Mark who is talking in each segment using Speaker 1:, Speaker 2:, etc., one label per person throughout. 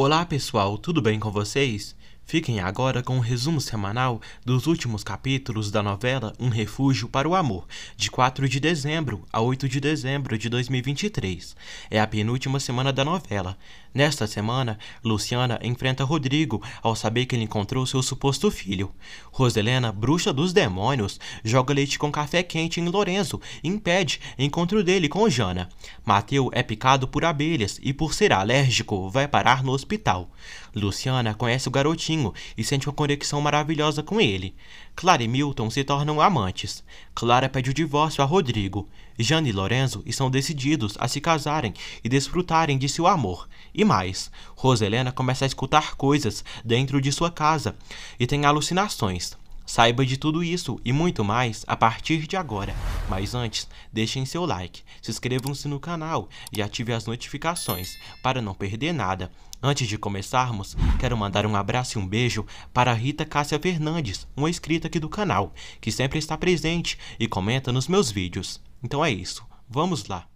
Speaker 1: Olá pessoal, tudo bem com vocês? Fiquem agora com o um resumo semanal dos últimos capítulos da novela Um Refúgio para o Amor, de 4 de dezembro a 8 de dezembro de 2023. É a penúltima semana da novela. Nesta semana, Luciana enfrenta Rodrigo ao saber que ele encontrou seu suposto filho. Roselena, bruxa dos demônios, joga leite com café quente em Lorenzo e impede encontro dele com Jana. Mateu é picado por abelhas e, por ser alérgico, vai parar no hospital. Luciana conhece o garotinho e sente uma conexão maravilhosa com ele. Clara e Milton se tornam amantes. Clara pede o divórcio a Rodrigo. Jane e Lorenzo estão decididos a se casarem e desfrutarem de seu amor. E mais, Roselena começa a escutar coisas dentro de sua casa e tem alucinações. Saiba de tudo isso e muito mais a partir de agora. Mas antes, deixem seu like, se inscrevam-se no canal e ative as notificações para não perder nada. Antes de começarmos, quero mandar um abraço e um beijo para Rita Cássia Fernandes, uma inscrita aqui do canal, que sempre está presente e comenta nos meus vídeos. Então é isso, vamos lá!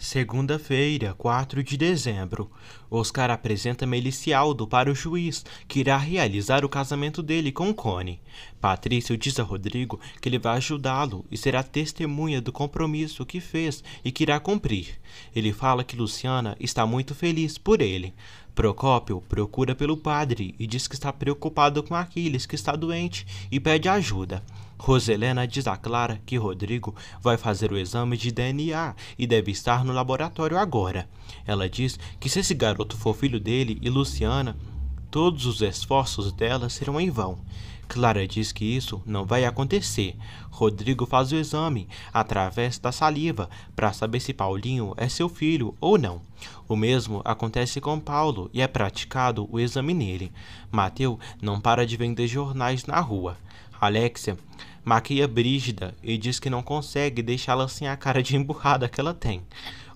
Speaker 1: Segunda-feira, 4 de dezembro. Oscar apresenta Melicialdo para o juiz, que irá realizar o casamento dele com Cone. Patrício diz a Rodrigo que ele vai ajudá-lo e será testemunha do compromisso que fez e que irá cumprir. Ele fala que Luciana está muito feliz por ele. Procópio procura pelo padre e diz que está preocupado com Aquiles, que está doente, e pede ajuda. Roselena diz a Clara que Rodrigo vai fazer o exame de DNA e deve estar no laboratório agora. Ela diz que se esse garoto for filho dele e Luciana, todos os esforços dela serão em vão. Clara diz que isso não vai acontecer. Rodrigo faz o exame através da saliva para saber se Paulinho é seu filho ou não. O mesmo acontece com Paulo e é praticado o exame nele. Mateu não para de vender jornais na rua. Alexia maquia Brígida e diz que não consegue deixá-la sem a cara de emburrada que ela tem.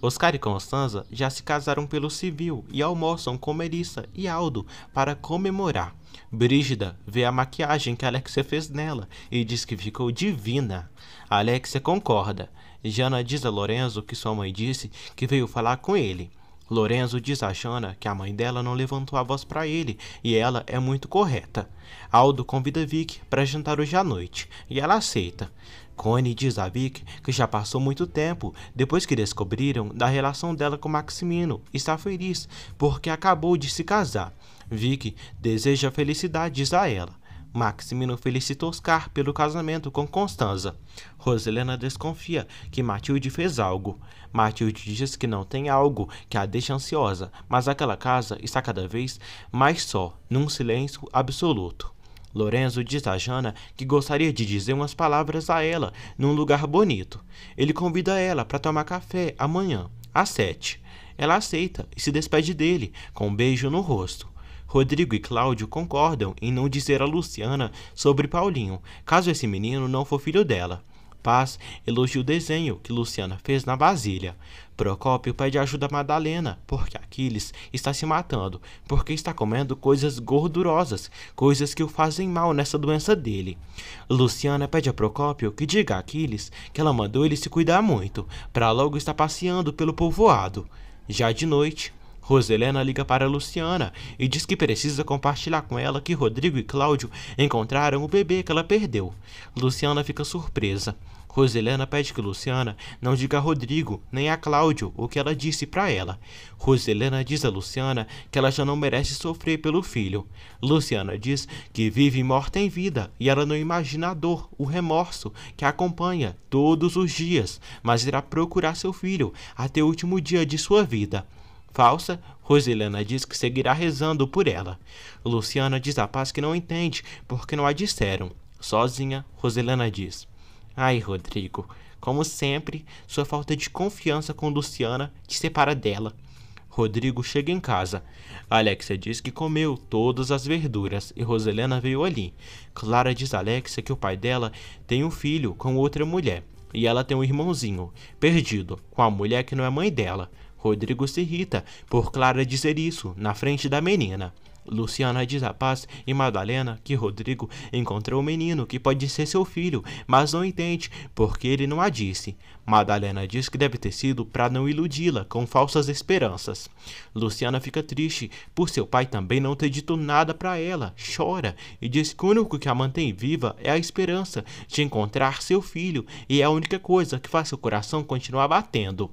Speaker 1: Oscar e Constanza já se casaram pelo civil e almoçam com Melissa e Aldo para comemorar. Brígida vê a maquiagem que Alexia fez nela e diz que ficou divina. Alexia concorda. Jana diz a Lorenzo que sua mãe disse que veio falar com ele. Lorenzo diz a Jana que a mãe dela não levantou a voz para ele e ela é muito correta. Aldo convida Vic para jantar hoje à noite e ela aceita. Connie diz a Vic que já passou muito tempo depois que descobriram da relação dela com Maximino e está feliz porque acabou de se casar. Vic deseja felicidades a ela. Maximino felicita Oscar pelo casamento com Constanza. Roselena desconfia que Matilde fez algo. Matilde diz que não tem algo que a deixe ansiosa, mas aquela casa está cada vez mais só, num silêncio absoluto. Lorenzo diz a Jana que gostaria de dizer umas palavras a ela num lugar bonito. Ele convida ela para tomar café amanhã, às sete. Ela aceita e se despede dele, com um beijo no rosto. Rodrigo e Cláudio concordam em não dizer a Luciana sobre Paulinho, caso esse menino não for filho dela. Paz elogia o desenho que Luciana fez na vasilha. Procópio pede ajuda a Madalena, porque Aquiles está se matando, porque está comendo coisas gordurosas, coisas que o fazem mal nessa doença dele. Luciana pede a Procópio que diga a Aquiles que ela mandou ele se cuidar muito, para logo estar passeando pelo povoado. Já de noite, Roselena liga para Luciana e diz que precisa compartilhar com ela que Rodrigo e Cláudio encontraram o bebê que ela perdeu. Luciana fica surpresa. Roselena pede que Luciana não diga a Rodrigo nem a Cláudio o que ela disse para ela. Roselena diz a Luciana que ela já não merece sofrer pelo filho. Luciana diz que vive morta em vida e ela não imagina a dor, o remorso que a acompanha todos os dias, mas irá procurar seu filho até o último dia de sua vida falsa, Rosilena diz que seguirá rezando por ela. Luciana diz a paz que não entende, porque não a disseram. Sozinha, Rosilena diz: Ai, Rodrigo, como sempre, sua falta de confiança com Luciana te separa dela. Rodrigo chega em casa. Alexia diz que comeu todas as verduras e Roselena veio ali. Clara diz a Alexia que o pai dela tem um filho com outra mulher e ela tem um irmãozinho, perdido, com a mulher que não é mãe dela. Rodrigo se irrita por Clara dizer isso na frente da menina. Luciana diz a Paz e Madalena que Rodrigo encontrou o um menino que pode ser seu filho, mas não entende porque ele não a disse. Madalena diz que deve ter sido para não iludi-la com falsas esperanças. Luciana fica triste por seu pai também não ter dito nada para ela, chora e diz que o único que a mantém viva é a esperança de encontrar seu filho e é a única coisa que faz seu coração continuar batendo.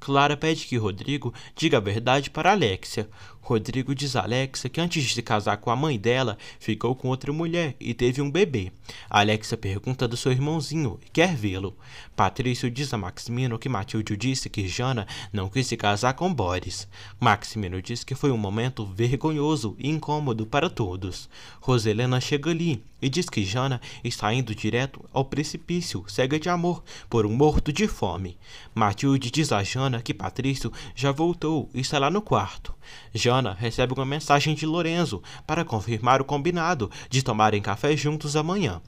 Speaker 1: Clara pede que Rodrigo diga a verdade para Alexia. Rodrigo diz a Alexia que antes de se casar com a mãe dela, ficou com outra mulher e teve um bebê. Alexia pergunta do seu irmãozinho e quer vê-lo. Patrício diz a Maximino que Matilde disse que Jana não quis se casar com Boris. Maximino diz que foi um momento vergonhoso e incômodo para todos. Roselena chega ali e diz que Jana está indo direto ao precipício, cega de amor, por um morto de fome. Matilde diz a Jana que Patrício já voltou e está lá no quarto. Jana recebe uma mensagem de Lorenzo para confirmar o combinado de tomarem café juntos amanhã.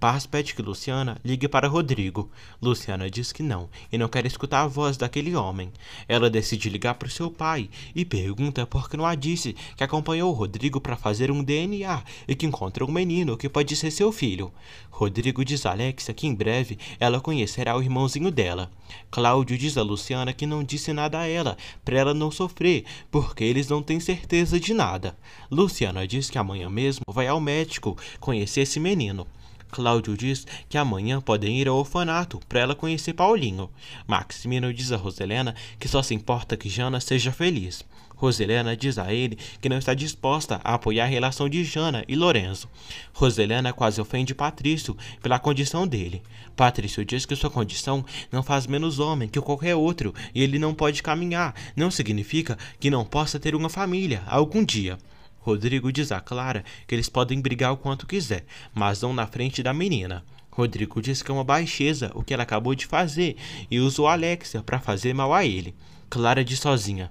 Speaker 1: Paz pede que Luciana ligue para Rodrigo. Luciana diz que não e não quer escutar a voz daquele homem. Ela decide ligar para o seu pai e pergunta por que não a disse que acompanhou Rodrigo para fazer um DNA e que encontrou um menino que pode ser seu filho. Rodrigo diz a Alexia que em breve ela conhecerá o irmãozinho dela. Cláudio diz a Luciana que não disse nada a ela, para ela não sofrer, porque eles não têm certeza de nada. Luciana diz que amanhã mesmo vai ao médico conhecer esse menino. Cláudio diz que amanhã podem ir ao orfanato para ela conhecer Paulinho. Maximino diz a Roselena que só se importa que Jana seja feliz. Roseliana diz a ele que não está disposta a apoiar a relação de Jana e Lorenzo. Roseliana quase ofende Patrício pela condição dele. Patrício diz que sua condição não faz menos homem que qualquer outro e ele não pode caminhar, não significa que não possa ter uma família algum dia. Rodrigo diz a Clara que eles podem brigar o quanto quiser, mas não na frente da menina. Rodrigo diz que é uma baixeza o que ela acabou de fazer e usou Alexia para fazer mal a ele. Clara diz sozinha: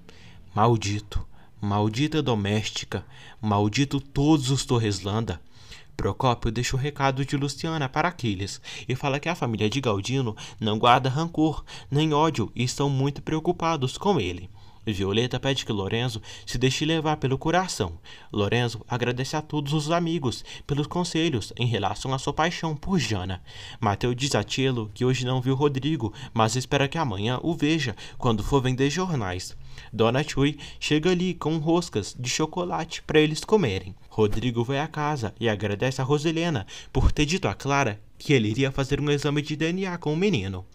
Speaker 1: Maldito, maldita doméstica, maldito todos os Landa. Procópio deixa o recado de Luciana para Aquiles e fala que a família de Galdino não guarda rancor nem ódio e estão muito preocupados com ele. Violeta pede que Lorenzo se deixe levar pelo coração. Lorenzo agradece a todos os amigos pelos conselhos em relação à sua paixão por Jana. Mateu diz a Tilo que hoje não viu Rodrigo, mas espera que amanhã o veja quando for vender jornais. Dona Chui chega ali com roscas de chocolate para eles comerem. Rodrigo vai à casa e agradece a Roselena por ter dito a Clara que ele iria fazer um exame de DNA com o menino.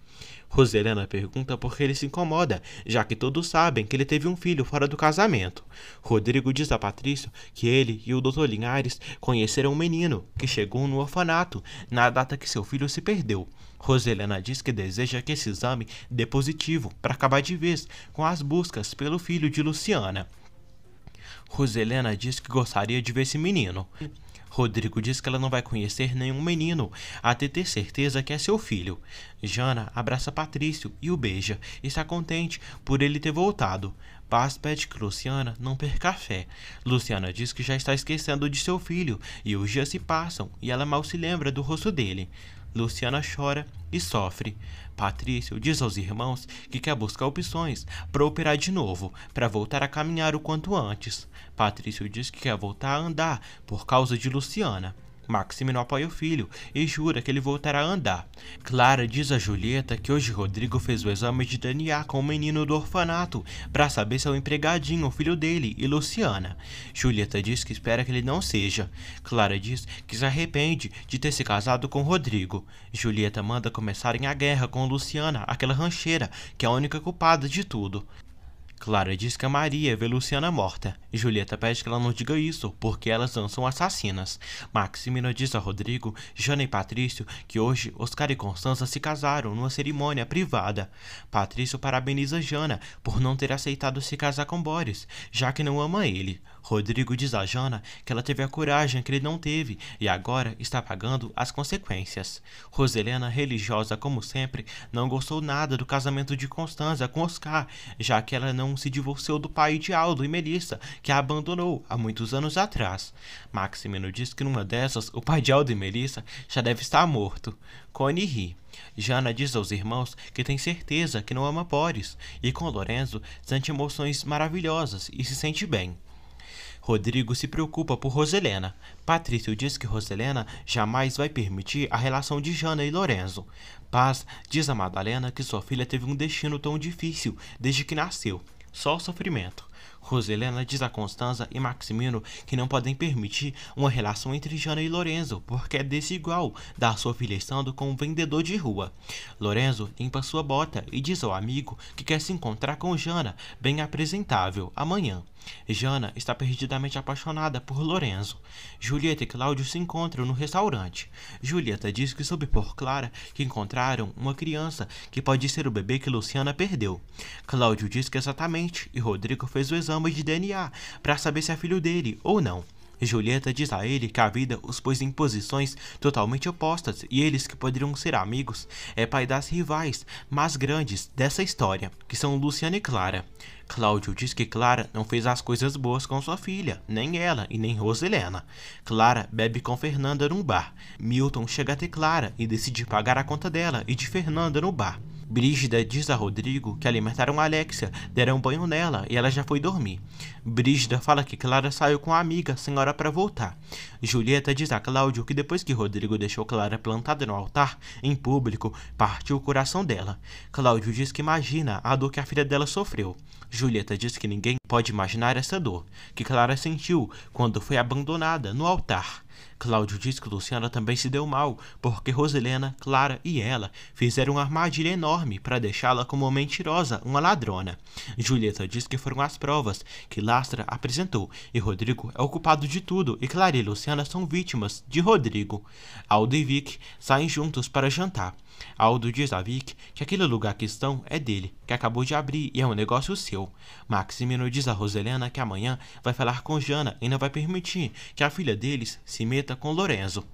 Speaker 1: Roselena pergunta por que ele se incomoda, já que todos sabem que ele teve um filho fora do casamento. Rodrigo diz a Patrício que ele e o Dr. Linhares conheceram um menino que chegou no orfanato na data que seu filho se perdeu. Roselena diz que deseja que esse exame dê positivo para acabar de vez com as buscas pelo filho de Luciana. Roselena diz que gostaria de ver esse menino. Rodrigo diz que ela não vai conhecer nenhum menino, até ter certeza que é seu filho. Jana abraça Patrício e o beija, e está contente por ele ter voltado. Paz pede que Luciana não perca a fé. Luciana diz que já está esquecendo de seu filho, e os dias se passam e ela mal se lembra do rosto dele. Luciana chora e sofre. Patrício diz aos irmãos que quer buscar opções para operar de novo, para voltar a caminhar o quanto antes. Patrício diz que quer voltar a andar por causa de Luciana. Maxime não apoia é o filho e jura que ele voltará a andar. Clara diz a Julieta que hoje Rodrigo fez o exame de DNA com o menino do orfanato para saber se é o empregadinho, o filho dele, e Luciana. Julieta diz que espera que ele não seja. Clara diz que se arrepende de ter se casado com Rodrigo. Julieta manda começarem a guerra com Luciana, aquela rancheira que é a única culpada de tudo. Clara diz que a Maria é vê Luciana morta. Julieta pede que ela não diga isso, porque elas não são assassinas. Maximino diz a Rodrigo, Jana e Patrício que hoje Oscar e Constança se casaram numa cerimônia privada. Patrício parabeniza Jana por não ter aceitado se casar com Boris, já que não ama ele. Rodrigo diz a Jana que ela teve a coragem que ele não teve e agora está pagando as consequências. Roselena, religiosa como sempre, não gostou nada do casamento de Constanza com Oscar, já que ela não se divorciou do pai de Aldo e Melissa, que a abandonou há muitos anos atrás. Maximino diz que numa dessas, o pai de Aldo e Melissa já deve estar morto. Connie ri. Jana diz aos irmãos que tem certeza que não ama Boris, e com Lorenzo sente emoções maravilhosas e se sente bem. Rodrigo se preocupa por Roselena. Patrício diz que Roselena jamais vai permitir a relação de Jana e Lorenzo. Paz diz a Madalena que sua filha teve um destino tão difícil desde que nasceu. Só sofrimento. Roselena diz a Constanza e Maximino que não podem permitir uma relação entre Jana e Lorenzo, porque é desigual da sua filha estando com um vendedor de rua. Lorenzo limpa sua bota e diz ao amigo que quer se encontrar com Jana, bem apresentável, amanhã. Jana está perdidamente apaixonada por Lorenzo. Julieta e Cláudio se encontram no restaurante. Julieta diz que soube por Clara que encontraram uma criança que pode ser o bebê que Luciana perdeu. Cláudio diz que exatamente e Rodrigo fez o exame de DNA para saber se é filho dele ou não. Julieta diz a ele que a vida os pôs em posições totalmente opostas e eles que poderiam ser amigos é pai das rivais mais grandes dessa história, que são Luciana e Clara. Cláudio diz que Clara não fez as coisas boas com sua filha, nem ela e nem Roselena. Clara bebe com Fernanda num bar. Milton chega até Clara e decide pagar a conta dela e de Fernanda no bar. Brígida diz a Rodrigo que alimentaram Alexia, deram banho nela e ela já foi dormir. Brígida fala que Clara saiu com a amiga sem hora para voltar. Julieta diz a Cláudio que depois que Rodrigo deixou Clara plantada no altar, em público, partiu o coração dela. Cláudio diz que imagina a dor que a filha dela sofreu. Julieta diz que ninguém pode imaginar essa dor que Clara sentiu quando foi abandonada no altar. Cláudio diz que Luciana também se deu mal, porque Roselena, Clara e ela fizeram uma armadilha enorme para deixá-la como uma mentirosa, uma ladrona. Julieta diz que foram as provas que Lastra apresentou e Rodrigo é o culpado de tudo e Clara e Luciana são vítimas de Rodrigo. Aldo e Vic saem juntos para jantar. Aldo diz a Vic que aquele lugar que estão é dele, que acabou de abrir e é um negócio seu. Maximino diz a Roselena que amanhã vai falar com Jana e não vai permitir que a filha deles se meta com Lorenzo.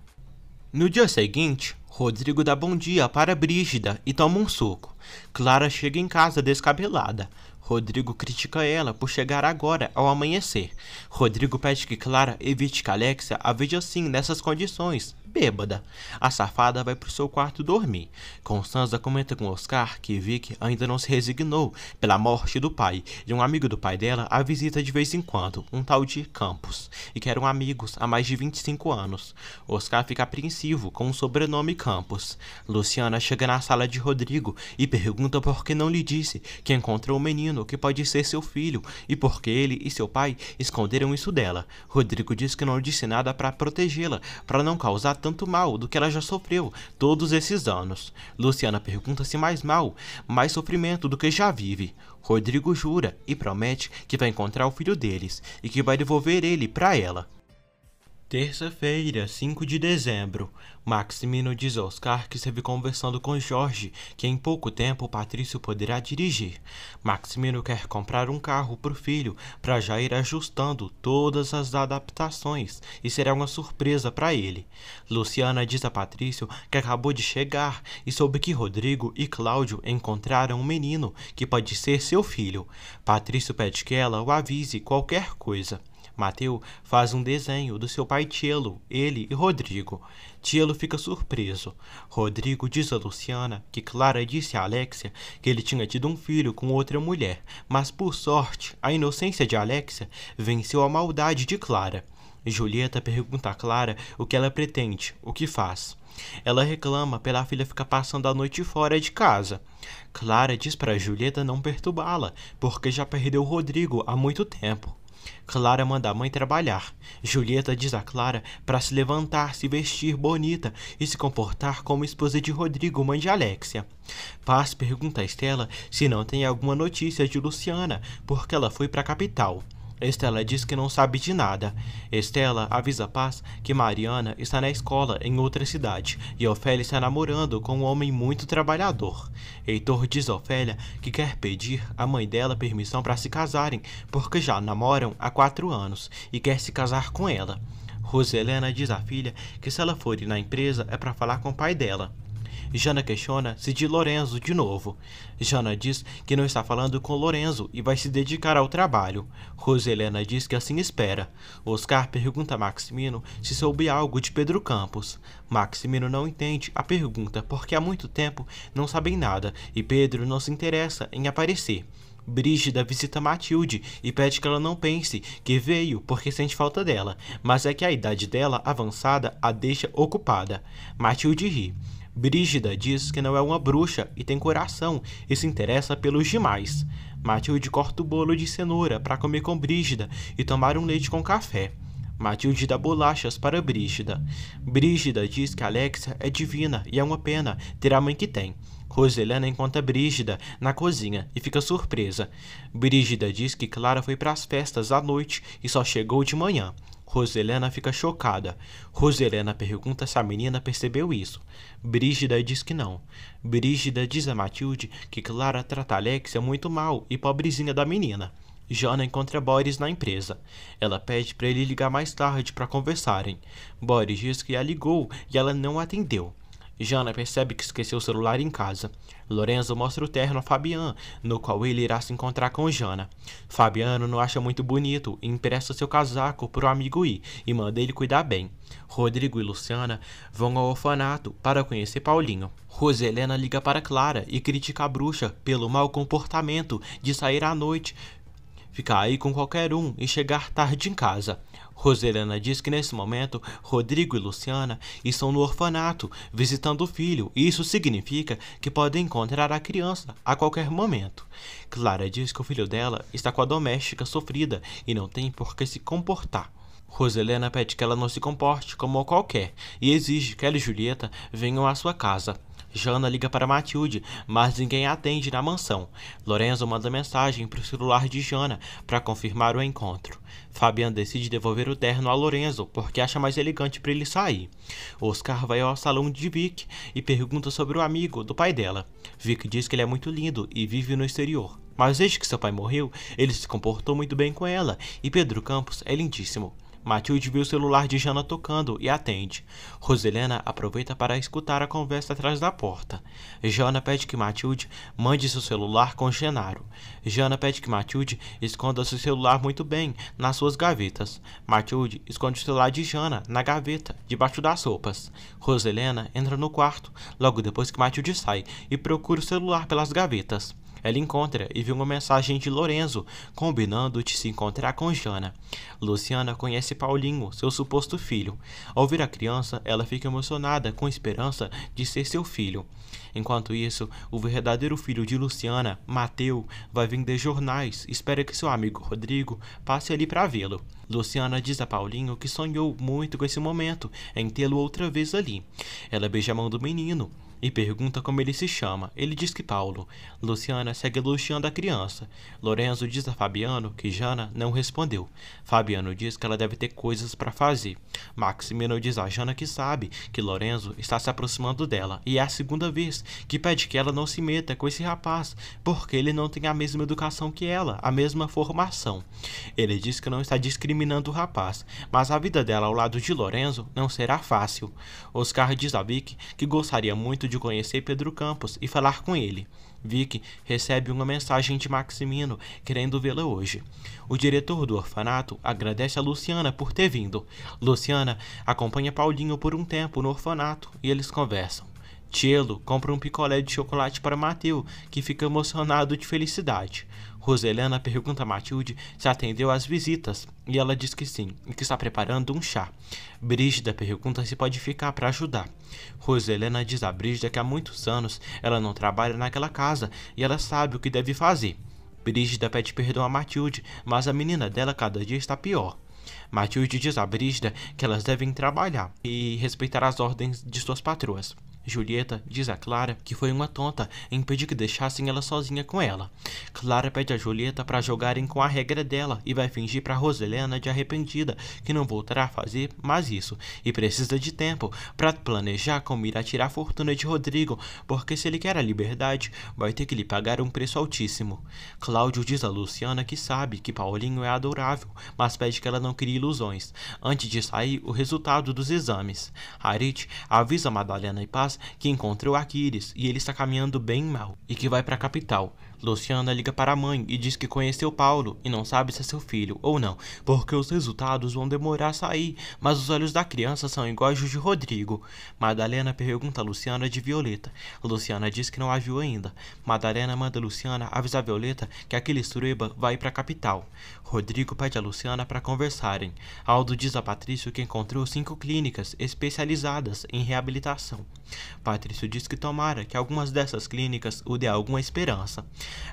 Speaker 1: No dia seguinte, Rodrigo dá bom dia para Brígida e toma um soco. Clara chega em casa descabelada. Rodrigo critica ela por chegar agora ao amanhecer. Rodrigo pede que Clara evite que Alexia a veja assim nessas condições bêbada. A safada vai pro seu quarto dormir. Constanza comenta com Oscar que Vic ainda não se resignou pela morte do pai, e um amigo do pai dela a visita de vez em quando, um tal de Campos, e que eram amigos há mais de 25 anos. Oscar fica apreensivo com o sobrenome Campos. Luciana chega na sala de Rodrigo e pergunta por que não lhe disse que encontrou o um menino que pode ser seu filho e por que ele e seu pai esconderam isso dela. Rodrigo diz que não disse nada para protegê-la, para não causar tanto tanto mal do que ela já sofreu todos esses anos. Luciana pergunta se mais mal, mais sofrimento do que já vive. Rodrigo jura e promete que vai encontrar o filho deles e que vai devolver ele para ela. Terça-feira, 5 de dezembro. Maximino diz Oscar que esteve conversando com Jorge que em pouco tempo Patrício poderá dirigir. Maximino quer comprar um carro para o filho para já ir ajustando todas as adaptações e será uma surpresa para ele. Luciana diz a Patrício que acabou de chegar e soube que Rodrigo e Cláudio encontraram um menino que pode ser seu filho. Patrício pede que ela o avise qualquer coisa. Mateu faz um desenho do seu pai Tielo, ele e Rodrigo. Tielo fica surpreso. Rodrigo diz a Luciana que Clara disse a Alexia que ele tinha tido um filho com outra mulher, mas por sorte, a inocência de Alexia venceu a maldade de Clara. Julieta pergunta a Clara o que ela pretende, o que faz. Ela reclama pela filha ficar passando a noite fora de casa. Clara diz para Julieta não perturbá-la, porque já perdeu Rodrigo há muito tempo. Clara manda a mãe trabalhar. Julieta diz a Clara para se levantar, se vestir bonita e se comportar como esposa de Rodrigo, mãe de Alexia. Paz pergunta a Estela se não tem alguma notícia de Luciana, porque ela foi para a capital. Estela diz que não sabe de nada. Estela avisa Paz que Mariana está na escola em outra cidade e Ofélia está namorando com um homem muito trabalhador. Heitor diz a Ofélia que quer pedir à mãe dela permissão para se casarem, porque já namoram há quatro anos e quer se casar com ela. Roselena diz à filha que se ela for ir na empresa é para falar com o pai dela. Jana questiona se de Lorenzo de novo. Jana diz que não está falando com Lorenzo e vai se dedicar ao trabalho. Roselena diz que assim espera. Oscar pergunta a Maximino se soube algo de Pedro Campos. Maximino não entende a pergunta porque há muito tempo não sabem nada e Pedro não se interessa em aparecer. Brígida visita Matilde e pede que ela não pense que veio porque sente falta dela, mas é que a idade dela avançada a deixa ocupada. Matilde ri. Brígida diz que não é uma bruxa e tem coração e se interessa pelos demais. Matilde corta o bolo de cenoura para comer com Brígida e tomar um leite com café. Matilde dá bolachas para Brígida. Brígida diz que Alexia é divina e é uma pena ter a mãe que tem. Roselena encontra Brígida na cozinha e fica surpresa. Brígida diz que Clara foi para as festas à noite e só chegou de manhã. Roselena fica chocada. Roselena pergunta se a menina percebeu isso. Brígida diz que não. Brígida diz a Matilde que Clara trata Alexia muito mal e pobrezinha da menina. Jana encontra Boris na empresa. Ela pede para ele ligar mais tarde para conversarem. Boris diz que a ligou e ela não atendeu. Jana percebe que esqueceu o celular em casa. Lorenzo mostra o terno a Fabian, no qual ele irá se encontrar com Jana. Fabiano não acha muito bonito e empresta seu casaco para o amigo ir e manda ele cuidar bem. Rodrigo e Luciana vão ao orfanato para conhecer Paulinho. Roselena liga para Clara e critica a bruxa pelo mau comportamento de sair à noite, ficar aí com qualquer um e chegar tarde em casa. Roselena diz que nesse momento Rodrigo e Luciana estão no orfanato visitando o filho, e isso significa que podem encontrar a criança a qualquer momento. Clara diz que o filho dela está com a doméstica sofrida e não tem por que se comportar. Roselena pede que ela não se comporte como qualquer e exige que ela e Julieta venham à sua casa. Jana liga para Matilde, mas ninguém atende na mansão. Lorenzo manda mensagem para o celular de Jana para confirmar o encontro. Fabian decide devolver o terno a Lorenzo porque acha mais elegante para ele sair. Oscar vai ao salão de Vic e pergunta sobre o amigo do pai dela. Vic diz que ele é muito lindo e vive no exterior. Mas desde que seu pai morreu, ele se comportou muito bem com ela e Pedro Campos é lindíssimo. Matilde vê o celular de Jana tocando e atende. Roselena aproveita para escutar a conversa atrás da porta. Jana pede que Matilde mande seu celular com Genaro. Jana pede que Matilde esconda seu celular muito bem nas suas gavetas. Matilde esconde o celular de Jana na gaveta, debaixo das roupas. Roselena entra no quarto logo depois que Matilde sai e procura o celular pelas gavetas. Ela encontra e vê uma mensagem de Lorenzo combinando de se encontrar com Jana. Luciana conhece Paulinho, seu suposto filho. Ao ver a criança, ela fica emocionada com esperança de ser seu filho. Enquanto isso, o verdadeiro filho de Luciana, Mateu, vai vender jornais e espera que seu amigo Rodrigo passe ali para vê-lo. Luciana diz a Paulinho que sonhou muito com esse momento, em tê-lo outra vez ali. Ela beija a mão do menino, e pergunta como ele se chama. Ele diz que Paulo. Luciana segue elogiando a criança. Lorenzo diz a Fabiano que Jana não respondeu. Fabiano diz que ela deve ter coisas para fazer. Maximino diz a Jana que sabe que Lorenzo está se aproximando dela e é a segunda vez que pede que ela não se meta com esse rapaz porque ele não tem a mesma educação que ela, a mesma formação. Ele diz que não está discriminando o rapaz, mas a vida dela ao lado de Lorenzo não será fácil. Oscar diz a Vic que gostaria muito de conhecer Pedro Campos e falar com ele. Vic recebe uma mensagem de Maximino querendo vê-la hoje. O diretor do orfanato agradece a Luciana por ter vindo. Luciana acompanha Paulinho por um tempo no orfanato e eles conversam. Tielo compra um picolé de chocolate para Mateu, que fica emocionado de felicidade. Roselena pergunta a Matilde se atendeu às visitas e ela diz que sim e que está preparando um chá. Brígida pergunta se pode ficar para ajudar. Roselena diz a Brígida que há muitos anos ela não trabalha naquela casa e ela sabe o que deve fazer. Brígida pede perdão a Matilde, mas a menina dela cada dia está pior. Matilde diz a Brígida que elas devem trabalhar e respeitar as ordens de suas patroas. Julieta diz a Clara que foi uma tonta em pedir que deixassem ela sozinha com ela. Clara pede a Julieta para jogarem com a regra dela e vai fingir para Roselena de arrependida que não voltará a fazer mais isso e precisa de tempo para planejar como irá tirar a fortuna de Rodrigo, porque se ele quer a liberdade, vai ter que lhe pagar um preço altíssimo. Cláudio diz a Luciana que sabe que Paulinho é adorável, mas pede que ela não crie ilusões antes de sair o resultado dos exames. Harit avisa Madalena e Paz que encontra o Aquiles e ele está caminhando bem mal e que vai para a capital, Luciana liga para a mãe e diz que conheceu Paulo e não sabe se é seu filho ou não, porque os resultados vão demorar a sair, mas os olhos da criança são iguais aos de Rodrigo. Madalena pergunta a Luciana de Violeta. Luciana diz que não a viu ainda. Madalena manda Luciana avisar Violeta que aquele sureba vai para a capital. Rodrigo pede a Luciana para conversarem. Aldo diz a Patrício que encontrou cinco clínicas especializadas em reabilitação. Patrício diz que tomara que algumas dessas clínicas o dê alguma esperança.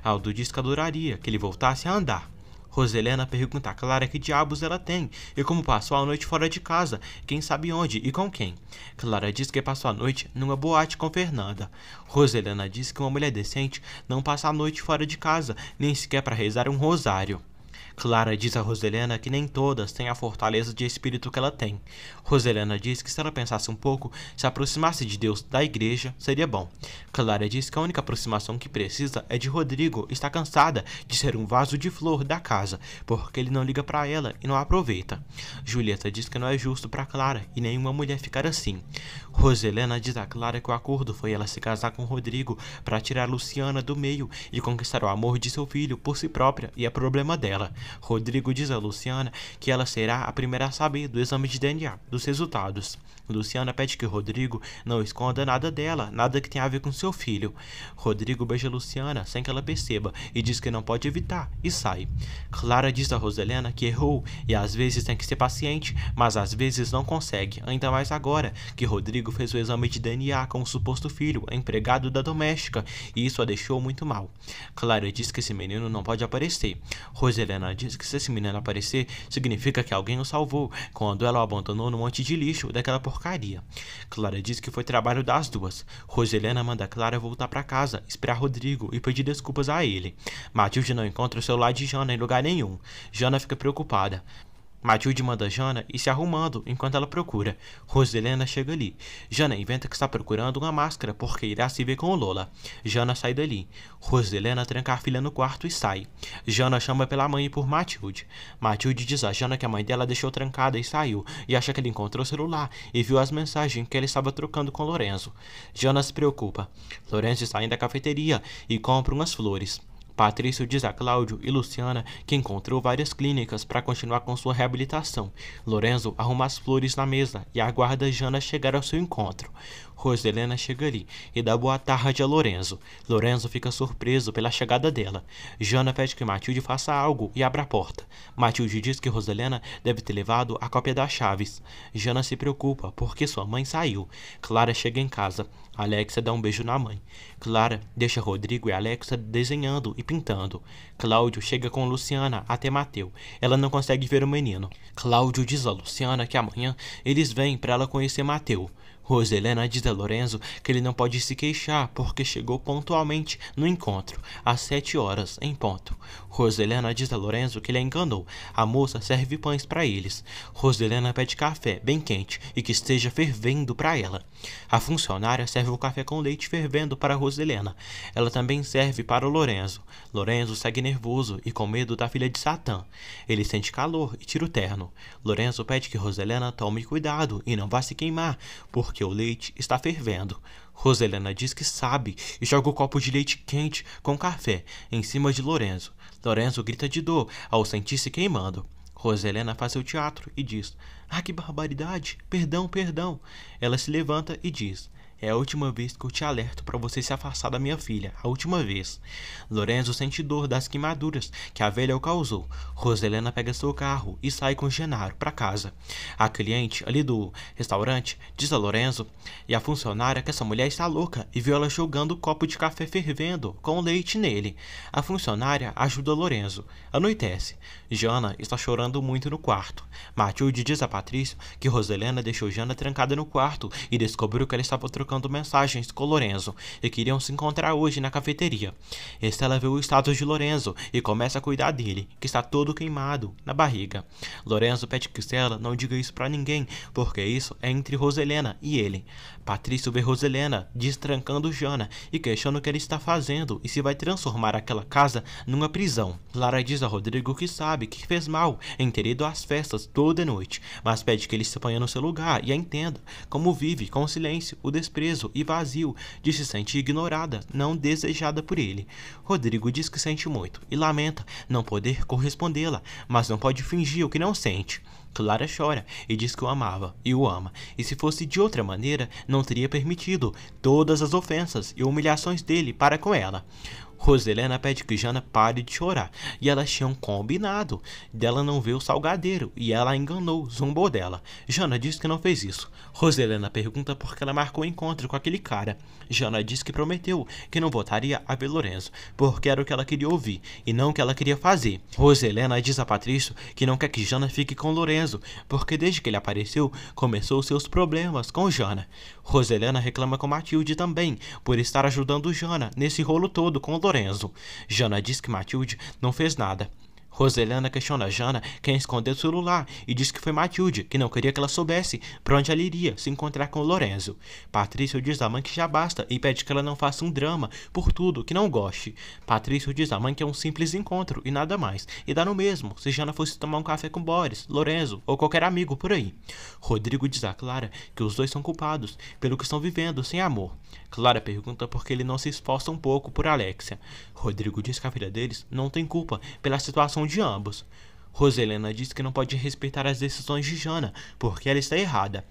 Speaker 1: Aldo diz que adoraria que ele voltasse a andar. Roselena pergunta a Clara que diabos ela tem e como passou a noite fora de casa, quem sabe onde e com quem. Clara diz que passou a noite numa boate com Fernanda. Roselena diz que uma mulher decente não passa a noite fora de casa, nem sequer para rezar um rosário. Clara diz a Roselena que nem todas têm a fortaleza de espírito que ela tem. Roselena diz que se ela pensasse um pouco, se aproximasse de Deus da igreja, seria bom. Clara diz que a única aproximação que precisa é de Rodrigo, está cansada de ser um vaso de flor da casa, porque ele não liga para ela e não a aproveita. Julieta diz que não é justo para Clara e nenhuma mulher ficar assim. Roselena diz a Clara que o acordo foi ela se casar com Rodrigo para tirar Luciana do meio e conquistar o amor de seu filho por si própria e é problema dela. Rodrigo diz a Luciana que ela será a primeira a saber do exame de DNA, dos resultados. Luciana pede que Rodrigo não esconda nada dela, nada que tenha a ver com seu filho. Rodrigo beija Luciana sem que ela perceba e diz que não pode evitar e sai. Clara diz a Roselena que errou e às vezes tem que ser paciente, mas às vezes não consegue, ainda mais agora que Rodrigo fez o exame de DNA com o suposto filho, empregado da doméstica, e isso a deixou muito mal. Clara diz que esse menino não pode aparecer. Roselena diz que se esse menino aparecer, significa que alguém o salvou quando ela o abandonou no monte de lixo daquela porcaria porcaria. Clara diz que foi trabalho das duas. Roselena manda Clara voltar para casa, esperar Rodrigo e pedir desculpas a ele. Matilde não encontra o celular de Jana em lugar nenhum. Jana fica preocupada. Matilde manda Jana ir se arrumando enquanto ela procura. Roselena chega ali. Jana inventa que está procurando uma máscara porque irá se ver com o Lola. Jana sai dali. Roselena tranca a filha no quarto e sai. Jana chama pela mãe e por Matilde. Matilde diz a Jana que a mãe dela deixou trancada e saiu e acha que ele encontrou o celular e viu as mensagens que ele estava trocando com Lorenzo. Jana se preocupa. Lorenzo sai da cafeteria e compra umas flores. Patrício diz a Cláudio e Luciana que encontrou várias clínicas para continuar com sua reabilitação. Lorenzo arruma as flores na mesa e aguarda Jana chegar ao seu encontro. Roselena chega ali e dá boa tarde a Lorenzo. Lorenzo fica surpreso pela chegada dela. Jana pede que Matilde faça algo e abra a porta. Matilde diz que Roselena deve ter levado a cópia das chaves. Jana se preocupa porque sua mãe saiu. Clara chega em casa. Alexa dá um beijo na mãe. Clara deixa Rodrigo e Alexa desenhando e pintando. Cláudio chega com Luciana até Mateu. Ela não consegue ver o menino. Cláudio diz a Luciana que amanhã eles vêm para ela conhecer Mateu. Roselena diz a Lorenzo que ele não pode se queixar porque chegou pontualmente no encontro, às sete horas em ponto. Roselena diz a Lorenzo que ele a enganou. A moça serve pães para eles. Roselena pede café, bem quente, e que esteja fervendo para ela. A funcionária serve o café com leite fervendo para Roselena. Ela também serve para o Lorenzo. Lorenzo segue nervoso e com medo da filha de Satã. Ele sente calor e tira o terno. Lorenzo pede que Roselena tome cuidado e não vá se queimar, porque o leite está fervendo. Roselena diz que sabe e joga o copo de leite quente com café em cima de Lorenzo. Lorenzo grita de dor ao sentir-se queimando. Roselena faz o teatro e diz: Ah, que barbaridade! Perdão, perdão! Ela se levanta e diz: é a última vez que eu te alerto para você se afastar da minha filha. A última vez. Lorenzo sente dor das queimaduras que a velha o causou. Roselena pega seu carro e sai com Genaro para casa. A cliente ali do restaurante diz a Lorenzo e a funcionária que essa mulher está louca e viu ela jogando o copo de café fervendo com leite nele. A funcionária ajuda Lorenzo. Anoitece. Jana está chorando muito no quarto. Matilde diz a Patrício que Roselena deixou Jana trancada no quarto e descobriu que ela estava trocando mensagens com Lorenzo e queriam se encontrar hoje na cafeteria. Estela vê o status de Lorenzo e começa a cuidar dele, que está todo queimado, na barriga. Lorenzo pede que Estela não diga isso para ninguém, porque isso é entre Roselena e ele. Patrício vê Roselena destrancando Jana e questiona o que ele está fazendo e se vai transformar aquela casa numa prisão. Lara diz a Rodrigo que sabe sabe que fez mal em ter ido às festas toda noite, mas pede que ele se ponha no seu lugar e a entenda como vive com o silêncio, o desprezo e vazio de se sentir ignorada, não desejada por ele. Rodrigo diz que sente muito e lamenta não poder correspondê-la, mas não pode fingir o que não sente. Clara chora e diz que o amava e o ama, e se fosse de outra maneira, não teria permitido todas as ofensas e humilhações dele para com ela. Roselena pede que Jana pare de chorar e elas tinham combinado dela não ver o salgadeiro e ela enganou, zombou dela. Jana diz que não fez isso. Roselena pergunta por que ela marcou o um encontro com aquele cara. Jana diz que prometeu que não votaria a ver Lorenzo, porque era o que ela queria ouvir e não o que ela queria fazer. Roselena diz a Patrício que não quer que Jana fique com Lorenzo porque desde que ele apareceu começou seus problemas com Jana. Roselena reclama com Matilde também por estar ajudando Jana nesse rolo todo com Lorenzo. Jana diz que Matilde não fez nada. Roseliana questiona Jana quem escondeu o celular e diz que foi Matilde, que não queria que ela soubesse para onde ela iria se encontrar com Lorenzo. Patrício diz à mãe que já basta e pede que ela não faça um drama por tudo que não goste. Patrício diz à mãe que é um simples encontro e nada mais, e dá no mesmo se Jana fosse tomar um café com Boris, Lorenzo ou qualquer amigo por aí. Rodrigo diz a Clara que os dois são culpados pelo que estão vivendo sem amor. Clara pergunta por que ele não se esforça um pouco por Alexia. Rodrigo diz que a filha deles não tem culpa pela situação de ambos. Roselena diz que não pode respeitar as decisões de Jana, porque ela está errada.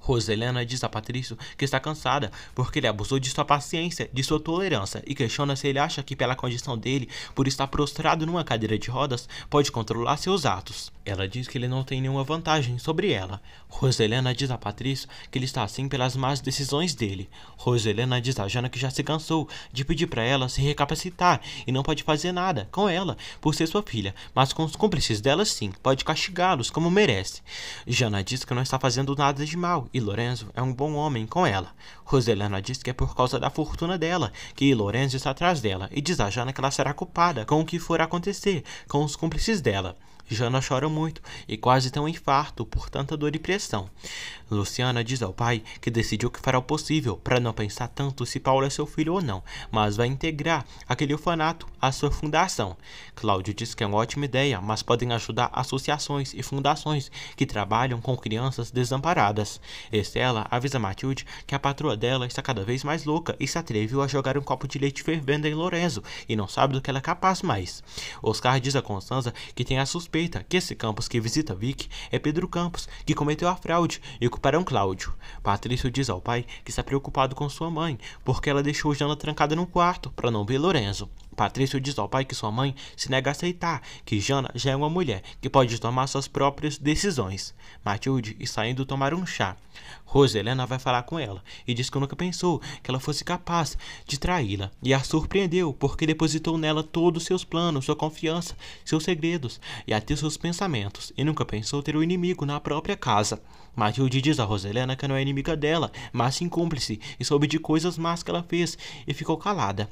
Speaker 1: Roselena diz a Patrício que está cansada porque ele abusou de sua paciência, de sua tolerância e questiona se ele acha que, pela condição dele, por estar prostrado numa cadeira de rodas, pode controlar seus atos. Ela diz que ele não tem nenhuma vantagem sobre ela. Roselena diz a Patrício que ele está assim pelas más decisões dele. Roselena diz a Jana que já se cansou de pedir para ela se recapacitar e não pode fazer nada com ela por ser sua filha, mas com os cúmplices dela sim, pode castigá-los como merece. Jana diz que não está fazendo nada de mal e Lorenzo é um bom homem com ela. Roselena diz que é por causa da fortuna dela que Lorenzo está atrás dela e diz a Jana que ela será culpada com o que for acontecer com os cúmplices dela. Jana chora muito e quase tem um infarto por tanta dor e pressão. Luciana diz ao pai que decidiu que fará o possível para não pensar tanto se Paulo é seu filho ou não, mas vai integrar aquele orfanato à sua fundação. Cláudio diz que é uma ótima ideia, mas podem ajudar associações e fundações que trabalham com crianças desamparadas. Estela é avisa Matilde que a patroa dela está cada vez mais louca e se atreveu a jogar um copo de leite fervendo em Lorenzo e não sabe do que ela é capaz mais. Oscar diz a Constanza que tem a suspeita que esse Campos que visita Vic é Pedro Campos, que cometeu a fraude e um Cláudio. Patrício diz ao pai que está preocupado com sua mãe, porque ela deixou Jana trancada no quarto para não ver Lorenzo. Patrício diz ao pai que sua mãe se nega a aceitar que Jana já é uma mulher que pode tomar suas próprias decisões. Matilde está indo tomar um chá. Roselena vai falar com ela e diz que nunca pensou que ela fosse capaz de traí-la e a surpreendeu porque depositou nela todos seus planos, sua confiança, seus segredos e até seus pensamentos e nunca pensou ter o um inimigo na própria casa. Matilde diz a Roselena que não é inimiga dela, mas sim cúmplice e soube de coisas más que ela fez e ficou calada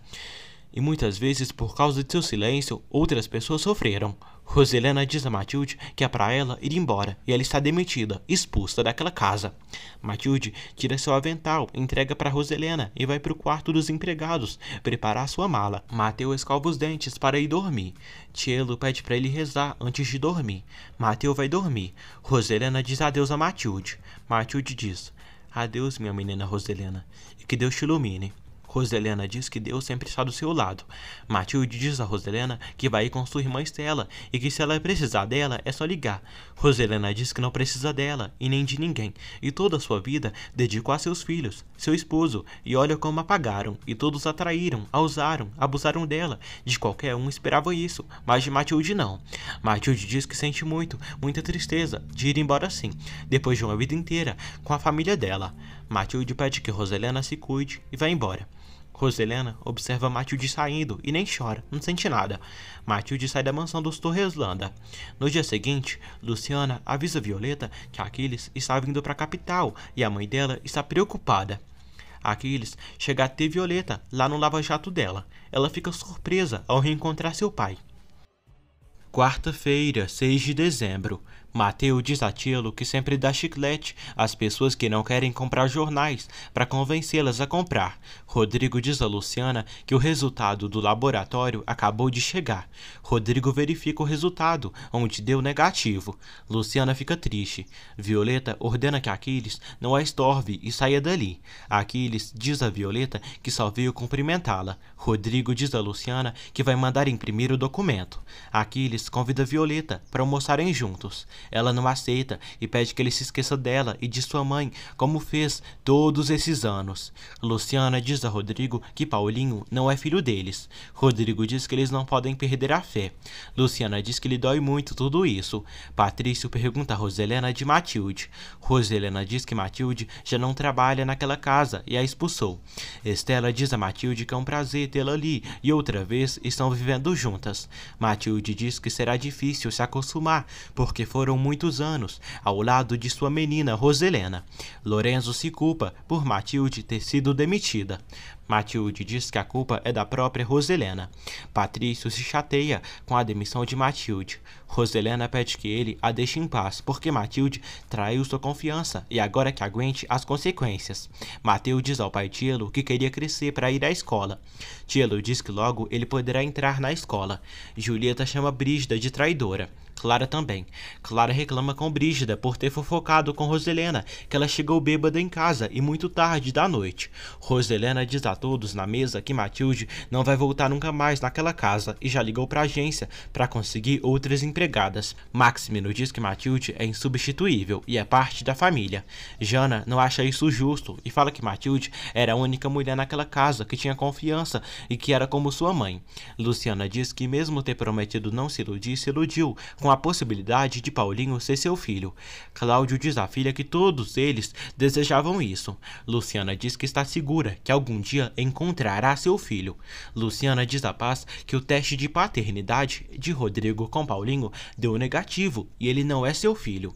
Speaker 1: e muitas vezes por causa de seu silêncio, outras pessoas sofreram. Roselena diz a Matilde que é para ela ir embora e ela está demitida, expulsa daquela casa. Matilde tira seu avental, entrega para Roselena e vai para o quarto dos empregados preparar sua mala. Mateu escova os dentes para ir dormir. Tielo pede para ele rezar antes de dormir. Mateu vai dormir. Roselena diz adeus a Matilde. Matilde diz: Adeus, minha menina Roselena, e que Deus te ilumine. Roselena diz que Deus sempre está do seu lado. Matilde diz a Roselena que vai ir com sua irmã Estela e que se ela precisar dela é só ligar. Roselena diz que não precisa dela e nem de ninguém e toda a sua vida dedicou a seus filhos, seu esposo e olha como apagaram e todos a traíram, a usaram, abusaram dela. De qualquer um esperava isso, mas de Matilde não. Matilde diz que sente muito, muita tristeza de ir embora assim, depois de uma vida inteira com a família dela. Matilde pede que Roselena se cuide e vá embora. Roselena observa Matilde saindo e nem chora, não sente nada. Matilde sai da mansão dos Landa. No dia seguinte, Luciana avisa Violeta que Aquiles está vindo para a capital e a mãe dela está preocupada. Aquiles chega a ter Violeta lá no lava-jato dela. Ela fica surpresa ao reencontrar seu pai. Quarta-feira, 6 de dezembro. Mateu diz a Tilo que sempre dá chiclete às pessoas que não querem comprar jornais para convencê-las a comprar. Rodrigo diz a Luciana que o resultado do laboratório acabou de chegar. Rodrigo verifica o resultado, onde deu negativo. Luciana fica triste. Violeta ordena que Aquiles não a estorve e saia dali. Aquiles diz a Violeta que só veio cumprimentá-la. Rodrigo diz a Luciana que vai mandar imprimir o documento. Aquiles convida Violeta para almoçarem juntos. Ela não aceita e pede que ele se esqueça dela e de sua mãe, como fez todos esses anos. Luciana diz a Rodrigo que Paulinho não é filho deles. Rodrigo diz que eles não podem perder a fé. Luciana diz que lhe dói muito tudo isso. Patrício pergunta a Roselena de Matilde. Roselena diz que Matilde já não trabalha naquela casa e a expulsou. Estela diz a Matilde que é um prazer prazer tê-la ali e outra vez estão vivendo juntas. Matilde diz que será difícil se acostumar, porque foram muitos anos ao lado de sua menina Roselena. Lorenzo se culpa por Matilde ter sido demitida. Matilde diz que a culpa é da própria Roselena. Patrício se chateia com a demissão de Matilde. Roselena pede que ele a deixe em paz, porque Matilde traiu sua confiança e agora que aguente as consequências. Mateus diz ao pai Tielo que queria crescer para ir à escola. Tielo diz que logo ele poderá entrar na escola. Julieta chama Brígida de traidora. Clara também. Clara reclama com Brígida por ter fofocado com Roselena, que ela chegou bêbada em casa e muito tarde da noite. Roselena diz a todos na mesa que Matilde não vai voltar nunca mais naquela casa e já ligou para a agência para conseguir outras empregadas. Maximino diz que Matilde é insubstituível e é parte da família. Jana não acha isso justo e fala que Matilde era a única mulher naquela casa que tinha confiança e que era como sua mãe. Luciana diz que mesmo ter prometido não se iludir, se iludiu com a possibilidade de Paulinho ser seu filho. Cláudio diz à filha que todos eles desejavam isso. Luciana diz que está segura que algum dia encontrará seu filho. Luciana diz a Paz que o teste de paternidade de Rodrigo com Paulinho deu negativo e ele não é seu filho.